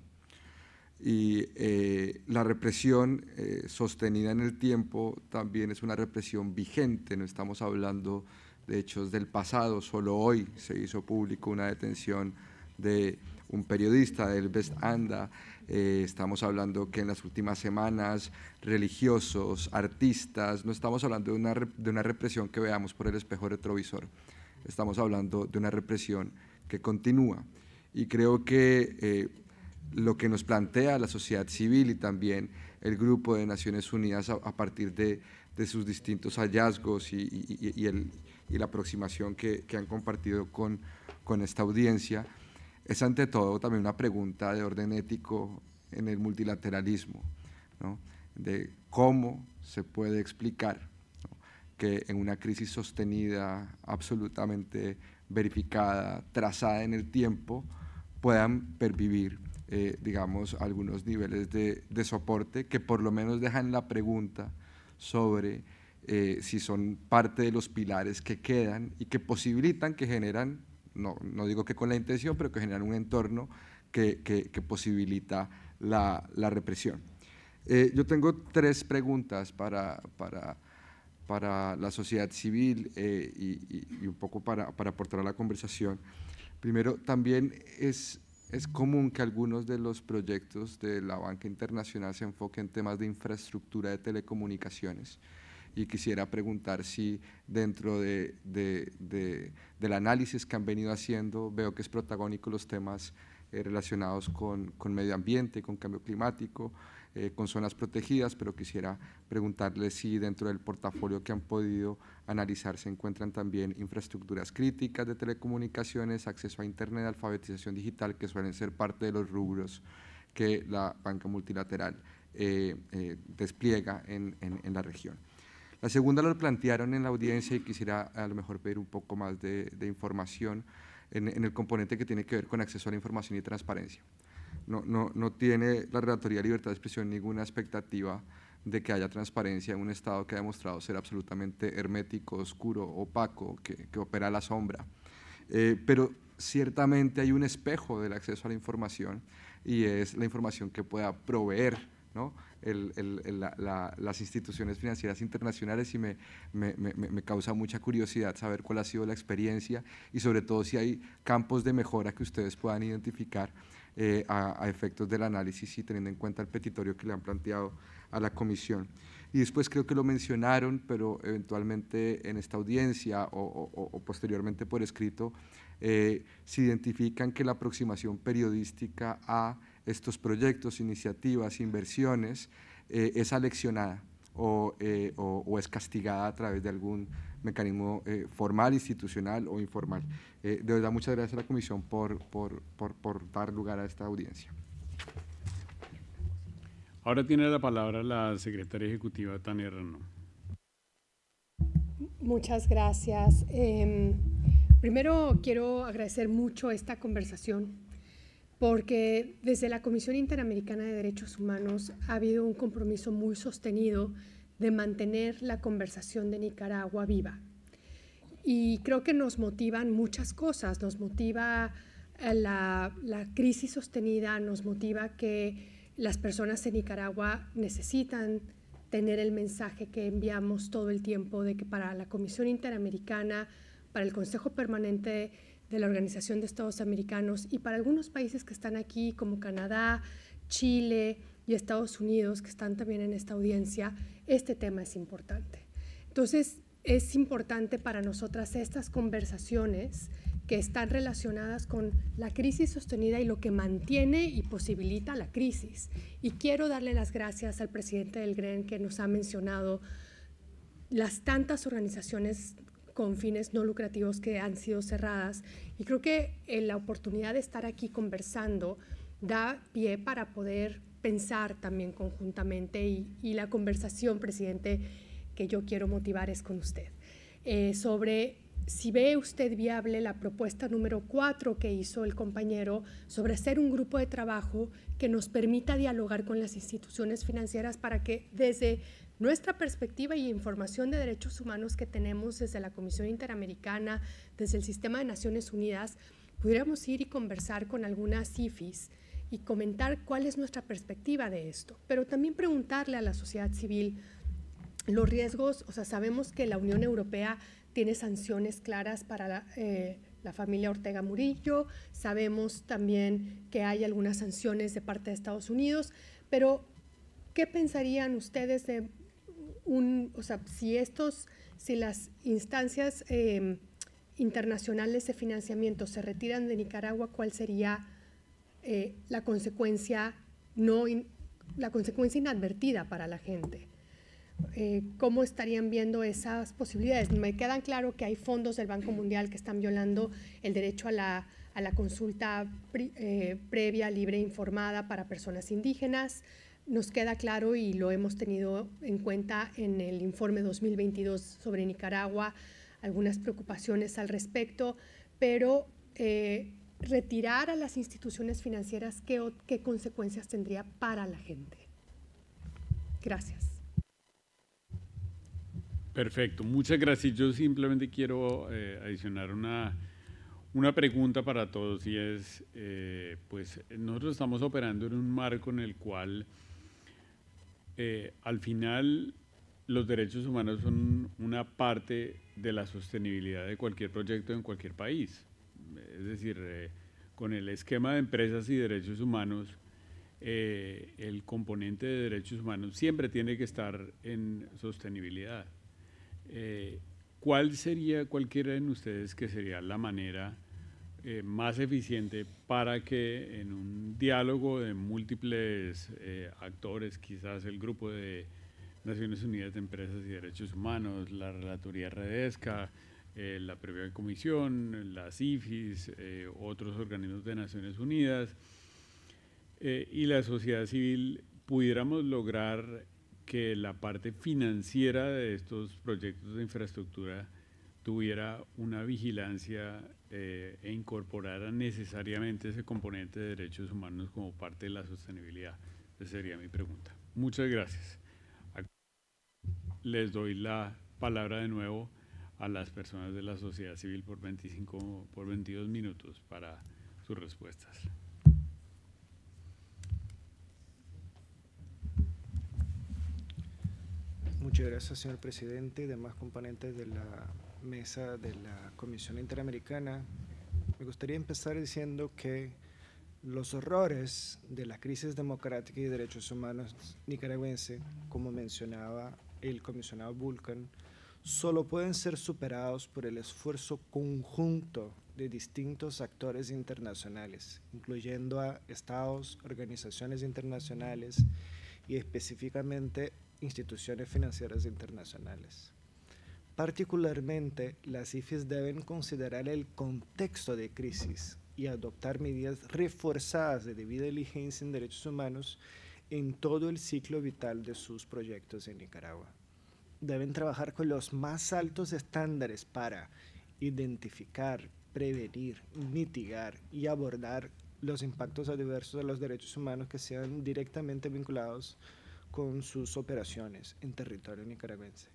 Y eh, la represión eh, sostenida en el tiempo también es una represión vigente, no estamos hablando de hechos del pasado, solo hoy se hizo público una detención de un periodista del Best Anda, eh, estamos hablando que en las últimas semanas religiosos, artistas, no estamos hablando de una, de una represión que veamos por el espejo retrovisor, estamos hablando de una represión que continúa. Y creo que eh, lo que nos plantea la sociedad civil y también el grupo de Naciones Unidas a, partir de, de, sus distintos hallazgos y, y, el, y la aproximación que, que han compartido con, con esta audiencia, es ante todo también una pregunta de orden ético en el multilateralismo, ¿no? de cómo se puede explicar que en una crisis sostenida, absolutamente verificada, trazada en el tiempo, puedan pervivir, eh, digamos, algunos niveles de, soporte que por lo menos dejan la pregunta sobre eh, si son parte de los pilares que quedan y que posibilitan, que generan, no, no digo que con la intención, pero que generan un entorno que, que, posibilita la, represión. Eh, yo tengo tres preguntas para para la sociedad civil eh, y, un poco para, para, aportar a la conversación. Primero, también es, es común que algunos de los proyectos de la banca internacional se enfoquen en temas de infraestructura de telecomunicaciones y quisiera preguntar si dentro de, de, del análisis que han venido haciendo veo que es protagónico los temas eh, relacionados con, con, medio ambiente, con cambio climático eh, con zonas protegidas, pero quisiera preguntarle si dentro del portafolio que han podido analizar se encuentran también infraestructuras críticas de telecomunicaciones, acceso a Internet, alfabetización digital, que suelen ser parte de los rubros que la banca multilateral eh, eh, despliega en, la región. La segunda lo plantearon en la audiencia y quisiera a lo mejor pedir un poco más de, información en el componente que tiene que ver con acceso a la información y transparencia no, tiene la Relatoría de Libertad de Expresión ninguna expectativa de que haya transparencia en un Estado que ha demostrado ser absolutamente hermético, oscuro, opaco, que, opera a la sombra. Eh, pero ciertamente hay un espejo del acceso a la información y es la información que pueda proveer las instituciones financieras internacionales y me, causa mucha curiosidad saber cuál ha sido la experiencia y sobre todo si hay campos de mejora que ustedes puedan identificar eh, a, efectos del análisis y teniendo en cuenta el petitorio que le han planteado a la comisión. Y después creo que lo mencionaron, pero eventualmente en esta audiencia o, posteriormente por escrito, eh, se identifican que la aproximación periodística a estos proyectos, iniciativas, inversiones, eh, es aleccionada eh, o, es castigada a través de algún mecanismo eh, formal, institucional o informal. Eh, de verdad, muchas gracias a la Comisión por, dar lugar a esta audiencia. Ahora tiene la palabra la secretaria ejecutiva Tania Rano. Muchas gracias. Em, primero quiero agradecer mucho esta conversación porque desde la Comisión Interamericana de Derechos Humanos ha habido un compromiso muy sostenido de mantener la conversación de Nicaragua viva. Y creo que nos motivan muchas cosas, nos motiva eh, la, crisis sostenida, nos motiva que las personas en Nicaragua necesitan tener el mensaje que enviamos todo el tiempo de que para la Comisión Interamericana, para el Consejo Permanente de la Organización de Estados Americanos y para algunos países que están aquí, como Canadá, Chile y Estados Unidos, que están también en esta audiencia, este tema es importante. Entonces, es importante para nosotras estas conversaciones que están relacionadas con la crisis sostenida y lo que mantiene y posibilita la crisis. Y quiero darle las gracias al presidente del GREN que nos ha mencionado las tantas organizaciones con fines no lucrativos que han sido cerradas. Y creo que eh, la oportunidad de estar aquí conversando da pie para poder pensar también conjuntamente y, la conversación, presidente, que yo quiero motivar es con usted, eh, sobre si ve usted viable la propuesta número cuatro que hizo el compañero sobre hacer un grupo de trabajo que nos permita dialogar con las instituciones financieras para que desde nuestra perspectiva y información de derechos humanos que tenemos desde la Comisión Interamericana, desde el sistema de Naciones Unidas, pudiéramos ir y conversar con algunas IFIs y comentar cuál es nuestra perspectiva de esto, pero también preguntarle a la sociedad civil los riesgos, o sea, sabemos que la Unión Europea tiene sanciones claras para la, eh, la, familia Ortega Murillo, sabemos también que hay algunas sanciones de parte de Estados Unidos, pero ¿qué pensarían ustedes de o sea, si estos, si las instancias em, internacionales de financiamiento se retiran de Nicaragua, ¿cuál sería eh, la consecuencia no la consecuencia inadvertida para la gente? Eh, ¿Cómo estarían viendo esas posibilidades? Me quedan claro que hay fondos del Banco Mundial que están violando el derecho a la, a la consulta eh, previa, libre e informada para personas indígenas nos queda claro y lo hemos tenido en cuenta en el informe 2022 sobre Nicaragua, algunas preocupaciones al respecto, pero eh, retirar a las instituciones financieras, ¿qué, consecuencias tendría para la gente? Gracias. Perfecto, muchas gracias. Yo simplemente quiero eh, adicionar una, pregunta para todos y es, eh, pues nosotros estamos operando en un marco en el cual eh, al final los derechos humanos son una parte de la sostenibilidad de cualquier proyecto en cualquier país. Es decir, eh, con el esquema de empresas y derechos humanos, eh, el componente de derechos humanos siempre tiene que estar en sostenibilidad. ¿Cuál sería cualquiera de ustedes que sería la manera eh, más eficiente para que en un diálogo de múltiples eh, actores, quizás el grupo de Naciones Unidas de Empresas y Derechos Humanos, la Relatoría Redesca, eh, la propia Comisión, la CIFIS, otros organismos de Naciones Unidas y la sociedad civil, pudiéramos lograr que la parte financiera de estos proyectos de infraestructura tuviera una vigilancia eh, e incorporar necesariamente ese componente de derechos humanos como parte de la sostenibilidad. Esa sería mi pregunta. Muchas gracias. Les doy la palabra de nuevo a las personas de la sociedad civil por 25 por 22 minutos para sus respuestas. Muchas gracias, señor presidente y demás componentes de la mesa de la Comisión Interamericana, me gustaría empezar diciendo que los horrores de la crisis democrática y derechos humanos nicaragüense, como mencionaba el comisionado Vulcan, solo pueden ser superados por el esfuerzo conjunto de distintos actores internacionales, incluyendo a estados, organizaciones internacionales y específicamente instituciones financieras internacionales. Particularmente, las IFIs deben considerar el contexto de crisis y adoptar medidas reforzadas de debida diligencia en derechos humanos en todo el ciclo vital de sus proyectos en Nicaragua. Deben trabajar con los más altos estándares para identificar, prevenir, mitigar y abordar los impactos adversos a los derechos humanos que sean directamente vinculados con sus operaciones en territorio nicaragüense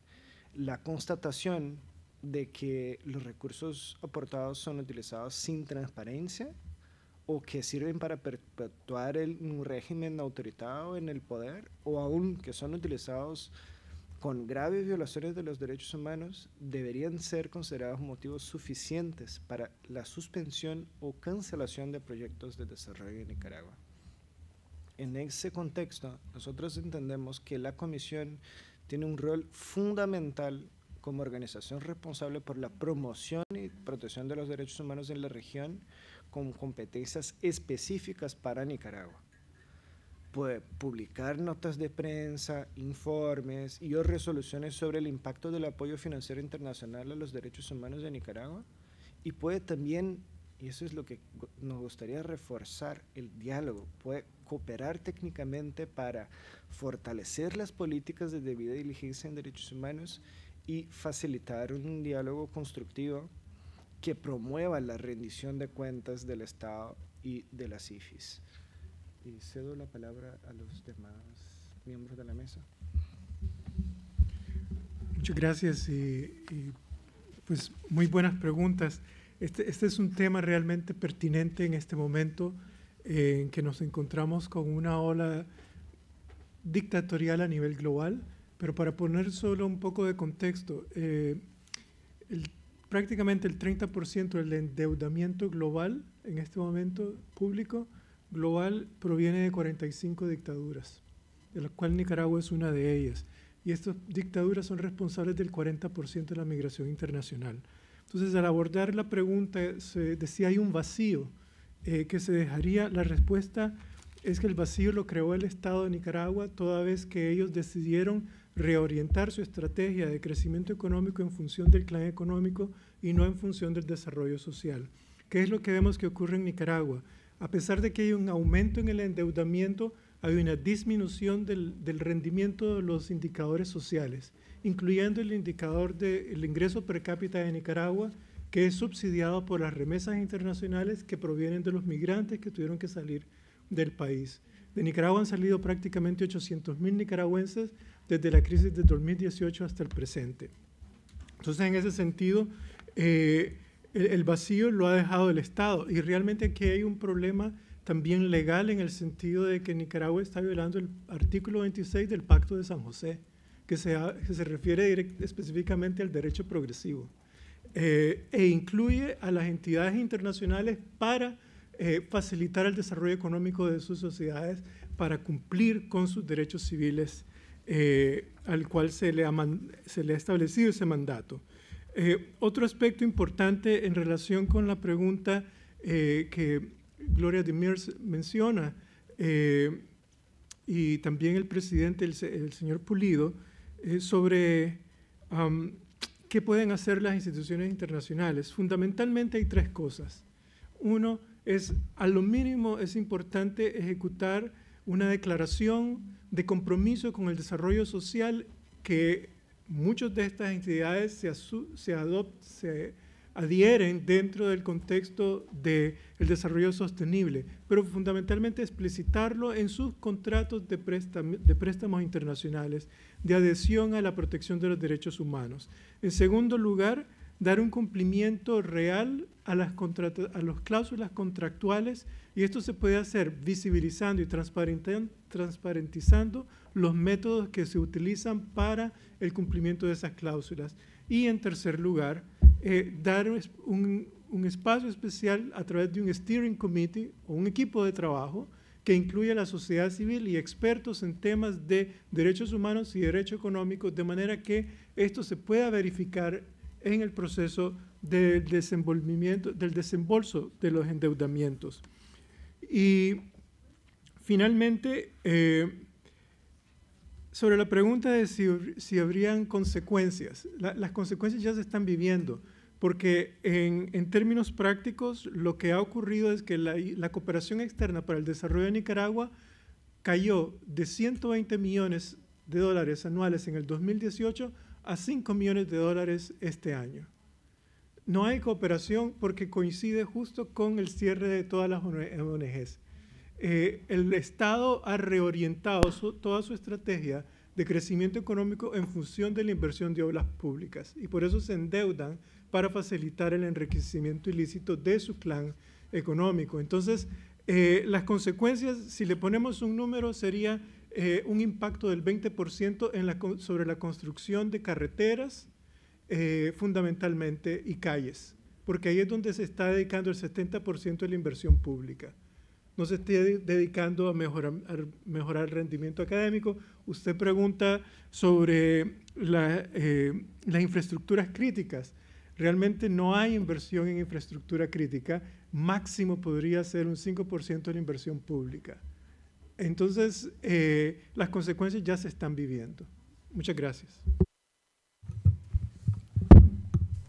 la constatación de que los recursos aportados son utilizados sin transparencia o que sirven para perpetuar un régimen autoritario en el poder o aún que son utilizados con graves violaciones de los derechos humanos deberían ser considerados motivos suficientes para la suspensión o cancelación de proyectos de desarrollo en Nicaragua. En ese contexto, nosotros entendemos que la Comisión tiene un rol fundamental como organización responsable por la promoción y protección de los derechos humanos en la región con competencias específicas para Nicaragua. Puede publicar notas de prensa, informes y o resoluciones sobre el impacto del apoyo financiero internacional a los derechos humanos de Nicaragua y puede también y eso es lo que nos gustaría reforzar, el diálogo. Puede cooperar técnicamente para fortalecer las políticas de debida diligencia en derechos humanos y facilitar un diálogo constructivo que promueva la rendición de cuentas del Estado y de las IFIS. Y cedo la palabra a los demás miembros de la mesa. Muchas gracias y, pues muy buenas preguntas. Este, este, es un tema realmente pertinente en este momento eh, en que nos encontramos con una ola dictatorial a nivel global, pero para poner solo un poco de contexto, eh, prácticamente el 30% del endeudamiento global en este momento público global proviene de 45 dictaduras, de las cuales Nicaragua es una de ellas. Y estas dictaduras son responsables del 40% de la migración internacional. Entonces, al abordar la pregunta se, de si hay un vacío eh, que se dejaría, la respuesta es que el vacío lo creó el Estado de Nicaragua toda vez que ellos decidieron reorientar su estrategia de crecimiento económico en función del plan económico y no en función del desarrollo social. ¿Qué es lo que vemos que ocurre en Nicaragua? A pesar de que hay un aumento en el endeudamiento, hay una disminución del rendimiento de los indicadores sociales incluyendo el indicador del ingreso per cápita de Nicaragua, que es subsidiado por las remesas internacionales que provienen de los migrantes que tuvieron que salir del país. De Nicaragua han salido prácticamente 800.000 nicaragüenses desde la crisis de 2018 hasta el presente. Entonces, en ese sentido, eh, el, el, vacío lo ha dejado el Estado y realmente aquí hay un problema también legal en el sentido de que Nicaragua está violando el artículo 26 del Pacto de San José que se, refiere específicamente al derecho progresivo eh, e incluye a las entidades internacionales para eh, facilitar el desarrollo económico de sus sociedades, para cumplir con sus derechos civiles eh, al cual se le, ha se le, ha establecido ese mandato. otro aspecto importante en relación con la pregunta que Gloria Dimiers menciona, y también el presidente, el señor Pulido, eh, sobre qué pueden hacer las instituciones internacionales. Fundamentalmente hay tres cosas. Uno es, a lo mínimo es importante ejecutar una declaración de compromiso con el desarrollo social que muchas de estas entidades se, se, se adhieren dentro del contexto del de desarrollo sostenible, pero fundamentalmente explicitarlo en sus contratos de, préstamos internacionales de adhesión a la protección de los derechos humanos. En segundo lugar, dar un cumplimiento real a las, a las cláusulas contractuales y esto se puede hacer visibilizando y transparentizando los métodos que se utilizan para el cumplimiento de esas cláusulas. Y en tercer lugar, eh, dar un, espacio especial a través de un steering committee o un equipo de trabajo que incluya a la sociedad civil y expertos en temas de derechos humanos y derechos económicos de manera que esto se pueda verificar en el proceso del desenvolvimiento, del desembolso de los endeudamientos. Y finalmente, eh, sobre la pregunta de si, si habrían consecuencias. las consecuencias ya se están viviendo, porque en, términos prácticos lo que ha ocurrido es que la, la cooperación externa para el desarrollo de Nicaragua cayó de 120 millones de dólares anuales en el 2018 a 5 millones de dólares este año. No hay cooperación porque coincide justo con el cierre de todas las ONGs. Eh, el Estado ha reorientado toda su estrategia de crecimiento económico en función de la inversión de obras públicas y por eso se endeudan para facilitar el enriquecimiento ilícito de su plan económico. Entonces, eh, las consecuencias, si le ponemos un número, sería eh, un impacto del 20% sobre la construcción de carreteras, fundamentalmente, y calles, porque ahí es donde se está dedicando el 70% de la inversión pública no se esté dedicando a mejorar, el rendimiento académico. Usted pregunta sobre eh, las infraestructuras críticas. Realmente no hay inversión en infraestructura crítica, máximo podría ser un 5% de la inversión pública. Entonces, eh, las consecuencias ya se están viviendo. Muchas gracias.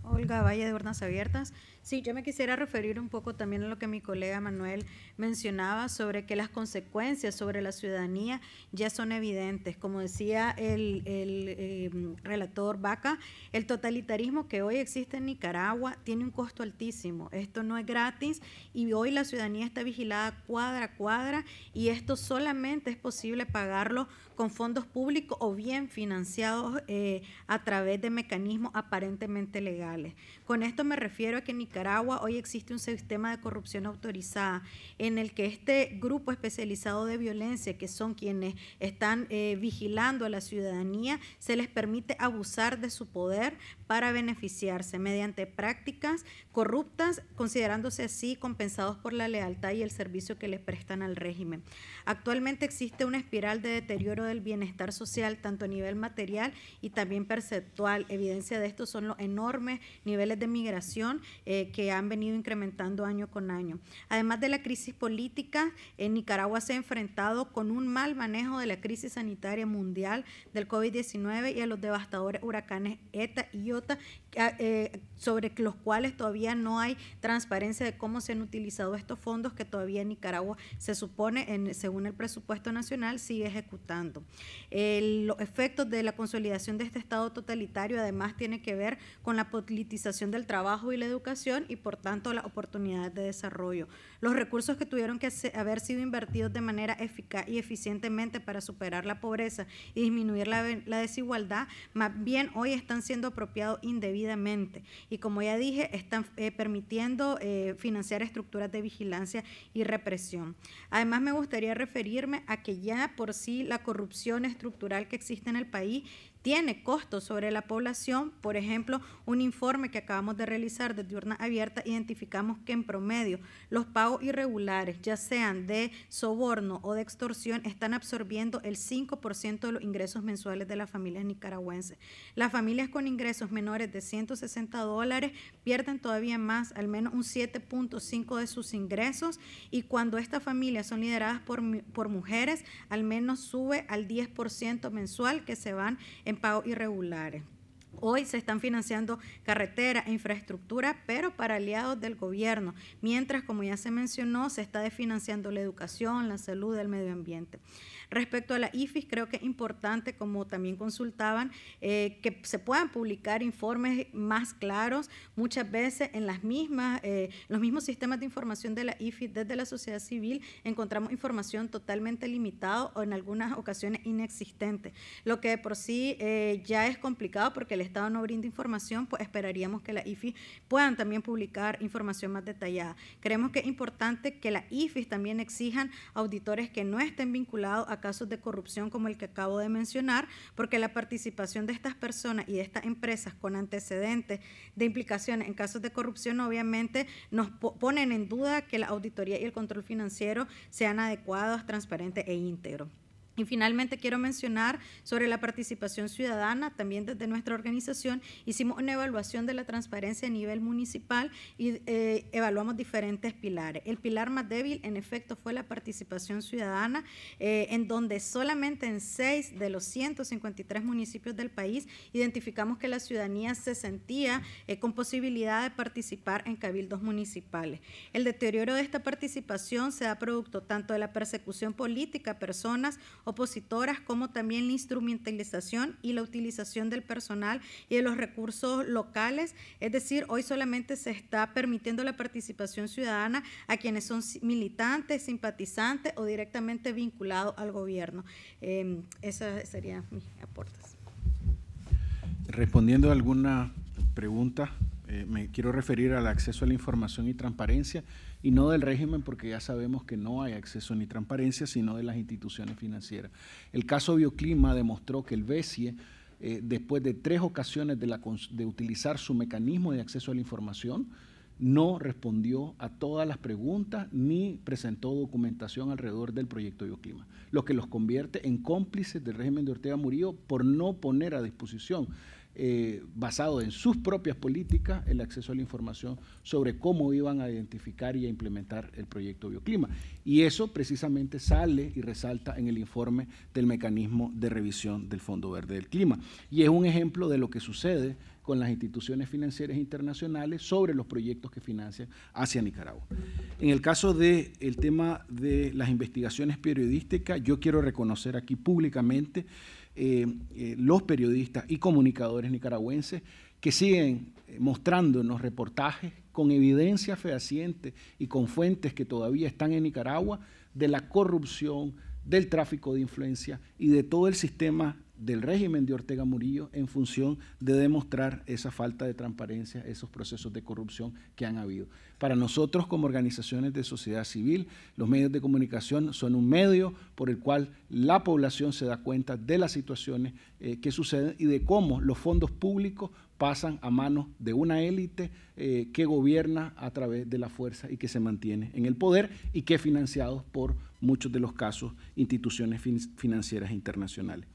Olga Valle de Hornas Abiertas. Sí, yo me quisiera referir un poco también a lo que mi colega Manuel mencionaba sobre que las consecuencias sobre la ciudadanía ya son evidentes. Como decía el, el eh, relator Vaca, el totalitarismo que hoy existe en Nicaragua tiene un costo altísimo. Esto no es gratis y hoy la ciudadanía está vigilada cuadra a cuadra y esto solamente es posible pagarlo con fondos públicos o bien financiados eh, a través de mecanismos aparentemente legales. Con esto me refiero a que Nicaragua hoy existe un sistema de corrupción autorizada en el que este grupo especializado de violencia, que son quienes están eh, vigilando a la ciudadanía, se les permite abusar de su poder para beneficiarse mediante prácticas corruptas, considerándose así compensados por la lealtad y el servicio que les prestan al régimen. Actualmente existe una espiral de deterioro del bienestar social, tanto a nivel material y también perceptual. Evidencia de esto son los enormes niveles de migración eh, que han venido incrementando año con año. Además de la crisis política, en Nicaragua se ha enfrentado con un mal manejo de la crisis sanitaria mundial del COVID-19 y a los devastadores huracanes ETA y IOTA eh, sobre los cuales todavía no hay transparencia de cómo se han utilizado estos fondos que todavía Nicaragua se supone, según el presupuesto nacional, sigue ejecutando. los efectos de la consolidación de este Estado totalitario además tiene que ver con la politización del trabajo y la educación y por tanto las oportunidades de desarrollo los recursos que tuvieron que haber sido invertidos de manera eficaz y eficientemente para superar la pobreza y disminuir la, desigualdad, más bien hoy están siendo apropiados indebidamente. Y como ya dije, están eh, permitiendo eh, financiar estructuras de vigilancia y represión. Además, me gustaría referirme a que ya por sí la corrupción estructural que existe en el país tiene costos sobre la población. Por ejemplo, un informe que acabamos de realizar de urna abierta, identificamos que en promedio los pagos irregulares, ya sean de soborno o de extorsión, están absorbiendo el 5% de los ingresos mensuales de las familias nicaragüenses. Las familias con ingresos menores de 160 dólares pierden todavía más, al menos un 7.5% de sus ingresos y cuando estas familias son lideradas por, por mujeres, al menos sube al 10% mensual que se van en pagos irregulares. Hoy se están financiando carreteras e infraestructura, pero para aliados del gobierno, mientras, como ya se mencionó, se está desfinanciando la educación, la salud, el medio ambiente. Respecto a la IFIS, creo que es importante, como también consultaban, eh, que se puedan publicar informes más claros. Muchas veces en las mismas, eh, los mismos sistemas de información de la IFIS desde la sociedad civil encontramos información totalmente limitada o en algunas ocasiones inexistente, lo que de por sí eh, ya es complicado porque el Estado no brinda información, pues esperaríamos que la IFIS puedan también publicar información más detallada. Creemos que es importante que la IFIS también exijan auditores que no estén vinculados a casos de corrupción como el que acabo de mencionar, porque la participación de estas personas y de estas empresas con antecedentes de implicaciones en casos de corrupción obviamente nos ponen en duda que la auditoría y el control financiero sean adecuados, transparentes e íntegros. Y finalmente quiero mencionar sobre la participación ciudadana, también desde nuestra organización hicimos una evaluación de la transparencia a nivel municipal y eh, evaluamos diferentes pilares. El pilar más débil, en efecto, fue la participación ciudadana, eh, en donde solamente en seis de los 153 municipios del país identificamos que la ciudadanía se sentía eh, con posibilidad de participar en cabildos municipales. El deterioro de esta participación se da producto tanto de la persecución política, a personas, opositoras, como también la instrumentalización y la utilización del personal y de los recursos locales. Es decir, hoy solamente se está permitiendo la participación ciudadana a quienes son militantes, simpatizantes o directamente vinculados al gobierno. Eh, em, esos serían mis aportes. Respondiendo a alguna pregunta, eh, me quiero referir al acceso a la información y transparencia y no del régimen porque ya sabemos que no hay acceso ni transparencia, sino de las instituciones financieras. El caso Bioclima demostró que el BESIE, eh, después de tres ocasiones de utilizar su mecanismo de acceso a la información, no respondió a todas las preguntas ni presentó documentación alrededor del proyecto Bioclima, lo que los convierte en cómplices del régimen de Ortega Murillo por no poner a disposición eh, basado en sus propias políticas, el acceso a la información sobre cómo iban a identificar y a implementar el proyecto Bioclima. Y eso precisamente sale y resalta en el informe del mecanismo de revisión del Fondo Verde del Clima. Y es un ejemplo de lo que sucede con las instituciones financieras internacionales sobre los proyectos que financian hacia Nicaragua. En el caso del tema de las investigaciones periodísticas, yo quiero reconocer aquí públicamente eh, eh, los periodistas y comunicadores nicaragüenses que siguen eh, mostrándonos reportajes con evidencia fehaciente y con fuentes que todavía están en Nicaragua de la corrupción, del tráfico de influencia y de todo el sistema del régimen de Ortega Murillo en función de demostrar esa falta de transparencia, esos procesos de corrupción que han habido. Para nosotros como organizaciones de sociedad civil, los medios de comunicación son un medio por el cual la población se da cuenta de las situaciones eh, que suceden y de cómo los fondos públicos pasan a manos de una élite eh, que gobierna a través de la fuerza y que se mantiene en el poder y que financiados por muchos de los casos instituciones financieras internacionales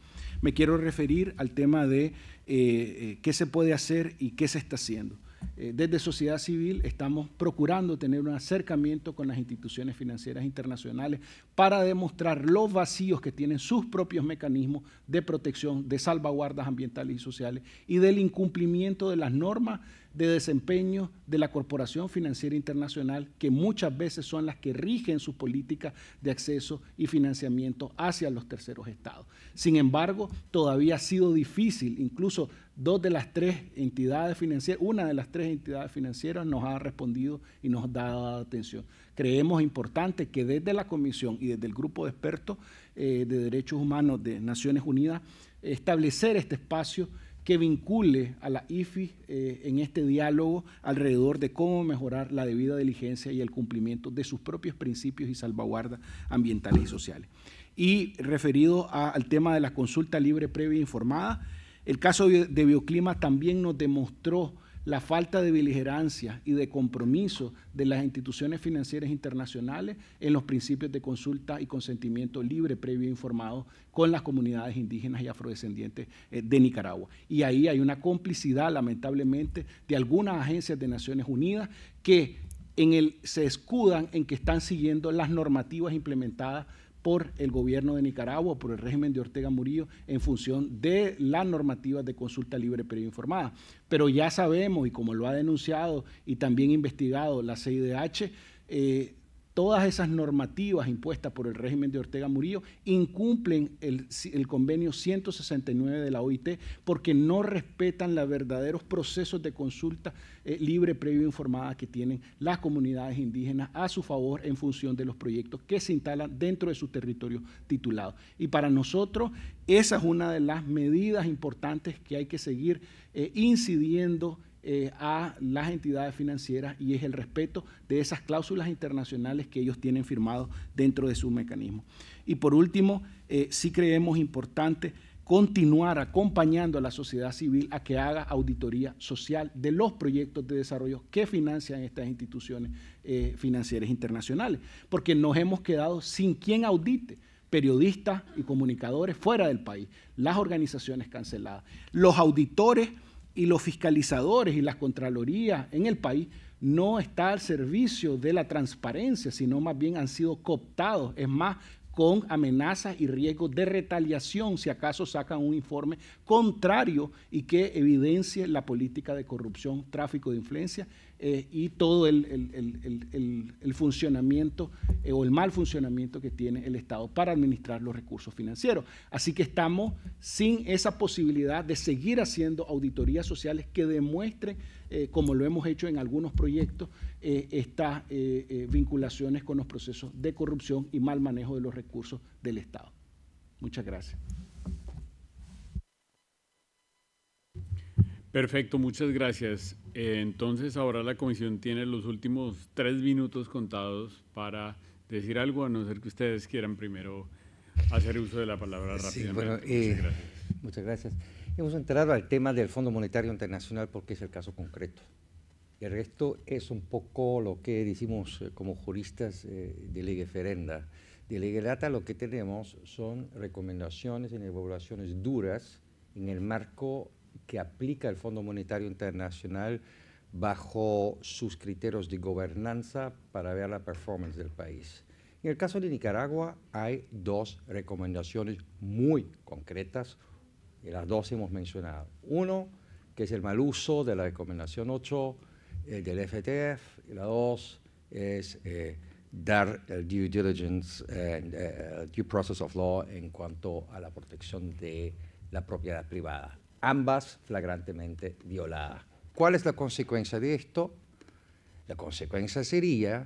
me quiero referir al tema de eh, eh, qué se puede hacer y qué se está haciendo. Eh, desde sociedad civil estamos procurando tener un acercamiento con las instituciones financieras internacionales para demostrar los vacíos que tienen sus propios mecanismos de protección, de salvaguardas ambientales y sociales y del incumplimiento de las normas de desempeño de la Corporación Financiera Internacional, que muchas veces son las que rigen sus políticas de acceso y financiamiento hacia los terceros estados. Sin embargo, todavía ha sido difícil, incluso dos de las tres entidades financieras, una de las tres entidades financieras nos ha respondido y nos ha dado atención. Creemos importante que desde la Comisión y desde el grupo de expertos eh, de derechos humanos de Naciones Unidas, establecer este espacio que vincule a la IFI eh, en este diálogo alrededor de cómo mejorar la debida diligencia y el cumplimiento de sus propios principios y salvaguardas ambientales y sociales. Y referido al tema de la consulta libre, previa e informada, el caso de Bioclima también nos demostró la falta de beligerancia y de compromiso de las instituciones financieras internacionales en los principios de consulta y consentimiento libre, previo e informado con las comunidades indígenas y afrodescendientes eh, de Nicaragua. Y ahí hay una complicidad, lamentablemente, de algunas agencias de Naciones Unidas que en el, se escudan en que están siguiendo las normativas implementadas por el gobierno de Nicaragua, por el régimen de Ortega Murillo, en función de las normativas de consulta libre pero informada. Pero ya sabemos, y como lo ha denunciado y también investigado la CIDH, eh, todas esas normativas impuestas por el régimen de Ortega Murillo incumplen el, convenio 169 de la OIT porque no respetan los verdaderos procesos de consulta eh, libre, previo e informada que tienen las comunidades indígenas a su favor en función de los proyectos que se instalan dentro de su territorio titulado. Y para nosotros esa es una de las medidas importantes que hay que seguir eh, incidiendo eh, a las entidades financieras y es el respeto de esas cláusulas internacionales que ellos tienen firmado dentro de su mecanismo. Y por último, si eh, sí creemos importante continuar acompañando a la sociedad civil a que haga auditoría social de los proyectos de desarrollo que financian estas instituciones eh, financieras internacionales, porque nos hemos quedado sin quien audite periodistas y comunicadores fuera del país, las organizaciones canceladas, los auditores y los fiscalizadores y las contralorías en el país no están al servicio de la transparencia, sino más bien han sido cooptados, es más, con amenazas y riesgos de retaliación si acaso sacan un informe contrario y que evidencie la política de corrupción, tráfico de influencia eh, y todo el, funcionamiento eh, o el mal funcionamiento que tiene el Estado para administrar los recursos financieros. Así que estamos sin esa posibilidad de seguir haciendo auditorías sociales que demuestren, eh, como lo hemos hecho en algunos proyectos, estas vinculaciones con los procesos de corrupción y mal manejo de los recursos del Estado. Muchas gracias. Perfecto, muchas gracias. Eh, entonces ahora la comisión tiene los últimos tres minutos contados para decir algo, a no ser que ustedes quieran primero hacer uso de la palabra rápidamente. Eh, muchas, gracias. Hemos entrado al tema del Fondo Monetario Internacional porque es el caso concreto. El resto es un poco lo que decimos eh, como juristas de ley ferenda. De ley lo que tenemos son recomendaciones en evaluaciones duras en el marco que aplica el Fondo Monetario Internacional bajo sus criterios de gobernanza para ver la performance del país. En el caso de Nicaragua hay dos recomendaciones muy concretas, y las dos hemos mencionado. Uno, que es el mal uso de la recomendación 8 eh, del FTF, y la dos es eh, dar el due diligence, and, eh, due process of law en cuanto a la protección de la propiedad privada ambas flagrantemente violadas. ¿Cuál es la consecuencia de esto? La consecuencia sería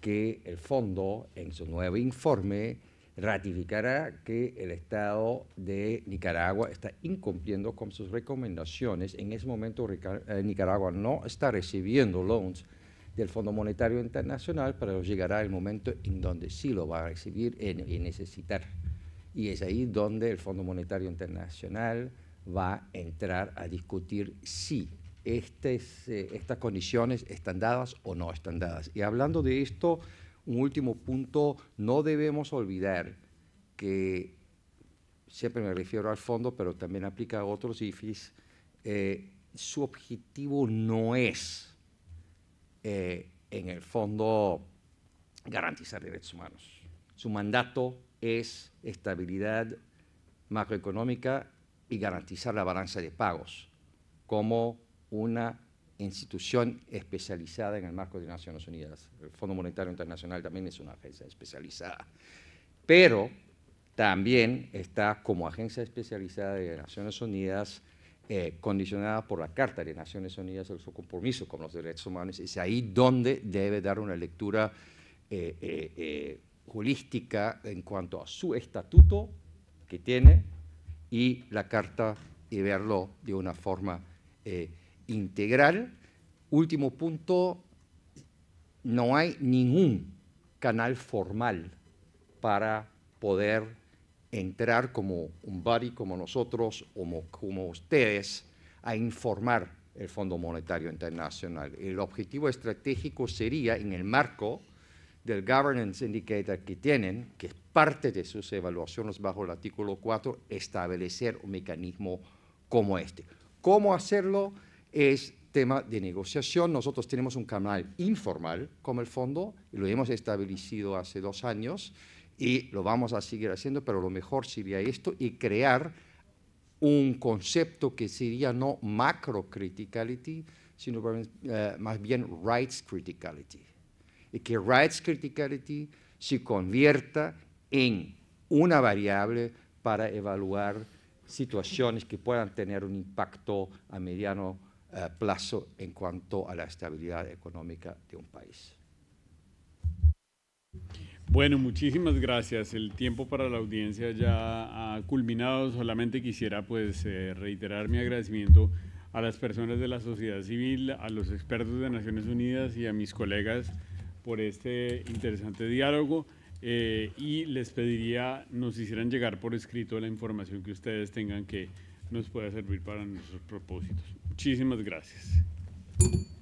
que el fondo, en su nuevo informe, ratificará que el Estado de Nicaragua está incumpliendo con sus recomendaciones. En ese momento eh, Nicaragua no está recibiendo loans del Fondo Monetario Internacional, pero llegará el momento en donde sí lo va a recibir y necesitar. Y es ahí donde el Fondo Monetario Internacional va a entrar a discutir si eh, estas condiciones están dadas o no están dadas. Y hablando de esto, un último punto, no debemos olvidar que, siempre me refiero al fondo, pero también aplica a otros IFIs, eh, su objetivo no es, eh, en el fondo, garantizar derechos humanos. Su mandato es estabilidad macroeconómica y garantizar la balanza de pagos como una institución especializada en el marco de Naciones Unidas. El Fondo Monetario Internacional también es una agencia especializada, pero también está como agencia especializada de Naciones Unidas eh, condicionada por la Carta de Naciones Unidas el su compromiso con los derechos humanos. Es ahí donde debe dar una lectura eh, eh, holística en cuanto a su estatuto que tiene y la Carta y verlo de una forma eh, integral. Último punto, no hay ningún canal formal para poder entrar como un body como nosotros, como, como ustedes, a informar el Fondo Monetario Internacional. El objetivo estratégico sería, en el marco del governance indicator que tienen, que parte de sus evaluaciones bajo el artículo 4 establecer un mecanismo como este. ¿Cómo hacerlo? Es tema de negociación. Nosotros tenemos un canal informal como el fondo y lo hemos establecido hace dos años y lo vamos a seguir haciendo, pero lo mejor sería esto y crear un concepto que sería no macro criticality, sino más eh, bien rights criticality. Y que rights criticality se convierta en una variable para evaluar situaciones que puedan tener un impacto a mediano eh, plazo en cuanto a la estabilidad económica de un país. Bueno, muchísimas gracias. El tiempo para la audiencia ya ha culminado. Solamente quisiera pues eh, reiterar mi agradecimiento a las personas de la sociedad civil, a los expertos de Naciones Unidas y a mis colegas por este interesante diálogo. Eh, y les pediría nos hicieran llegar por escrito la información que ustedes tengan que nos pueda servir para nuestros propósitos. Muchísimas gracias.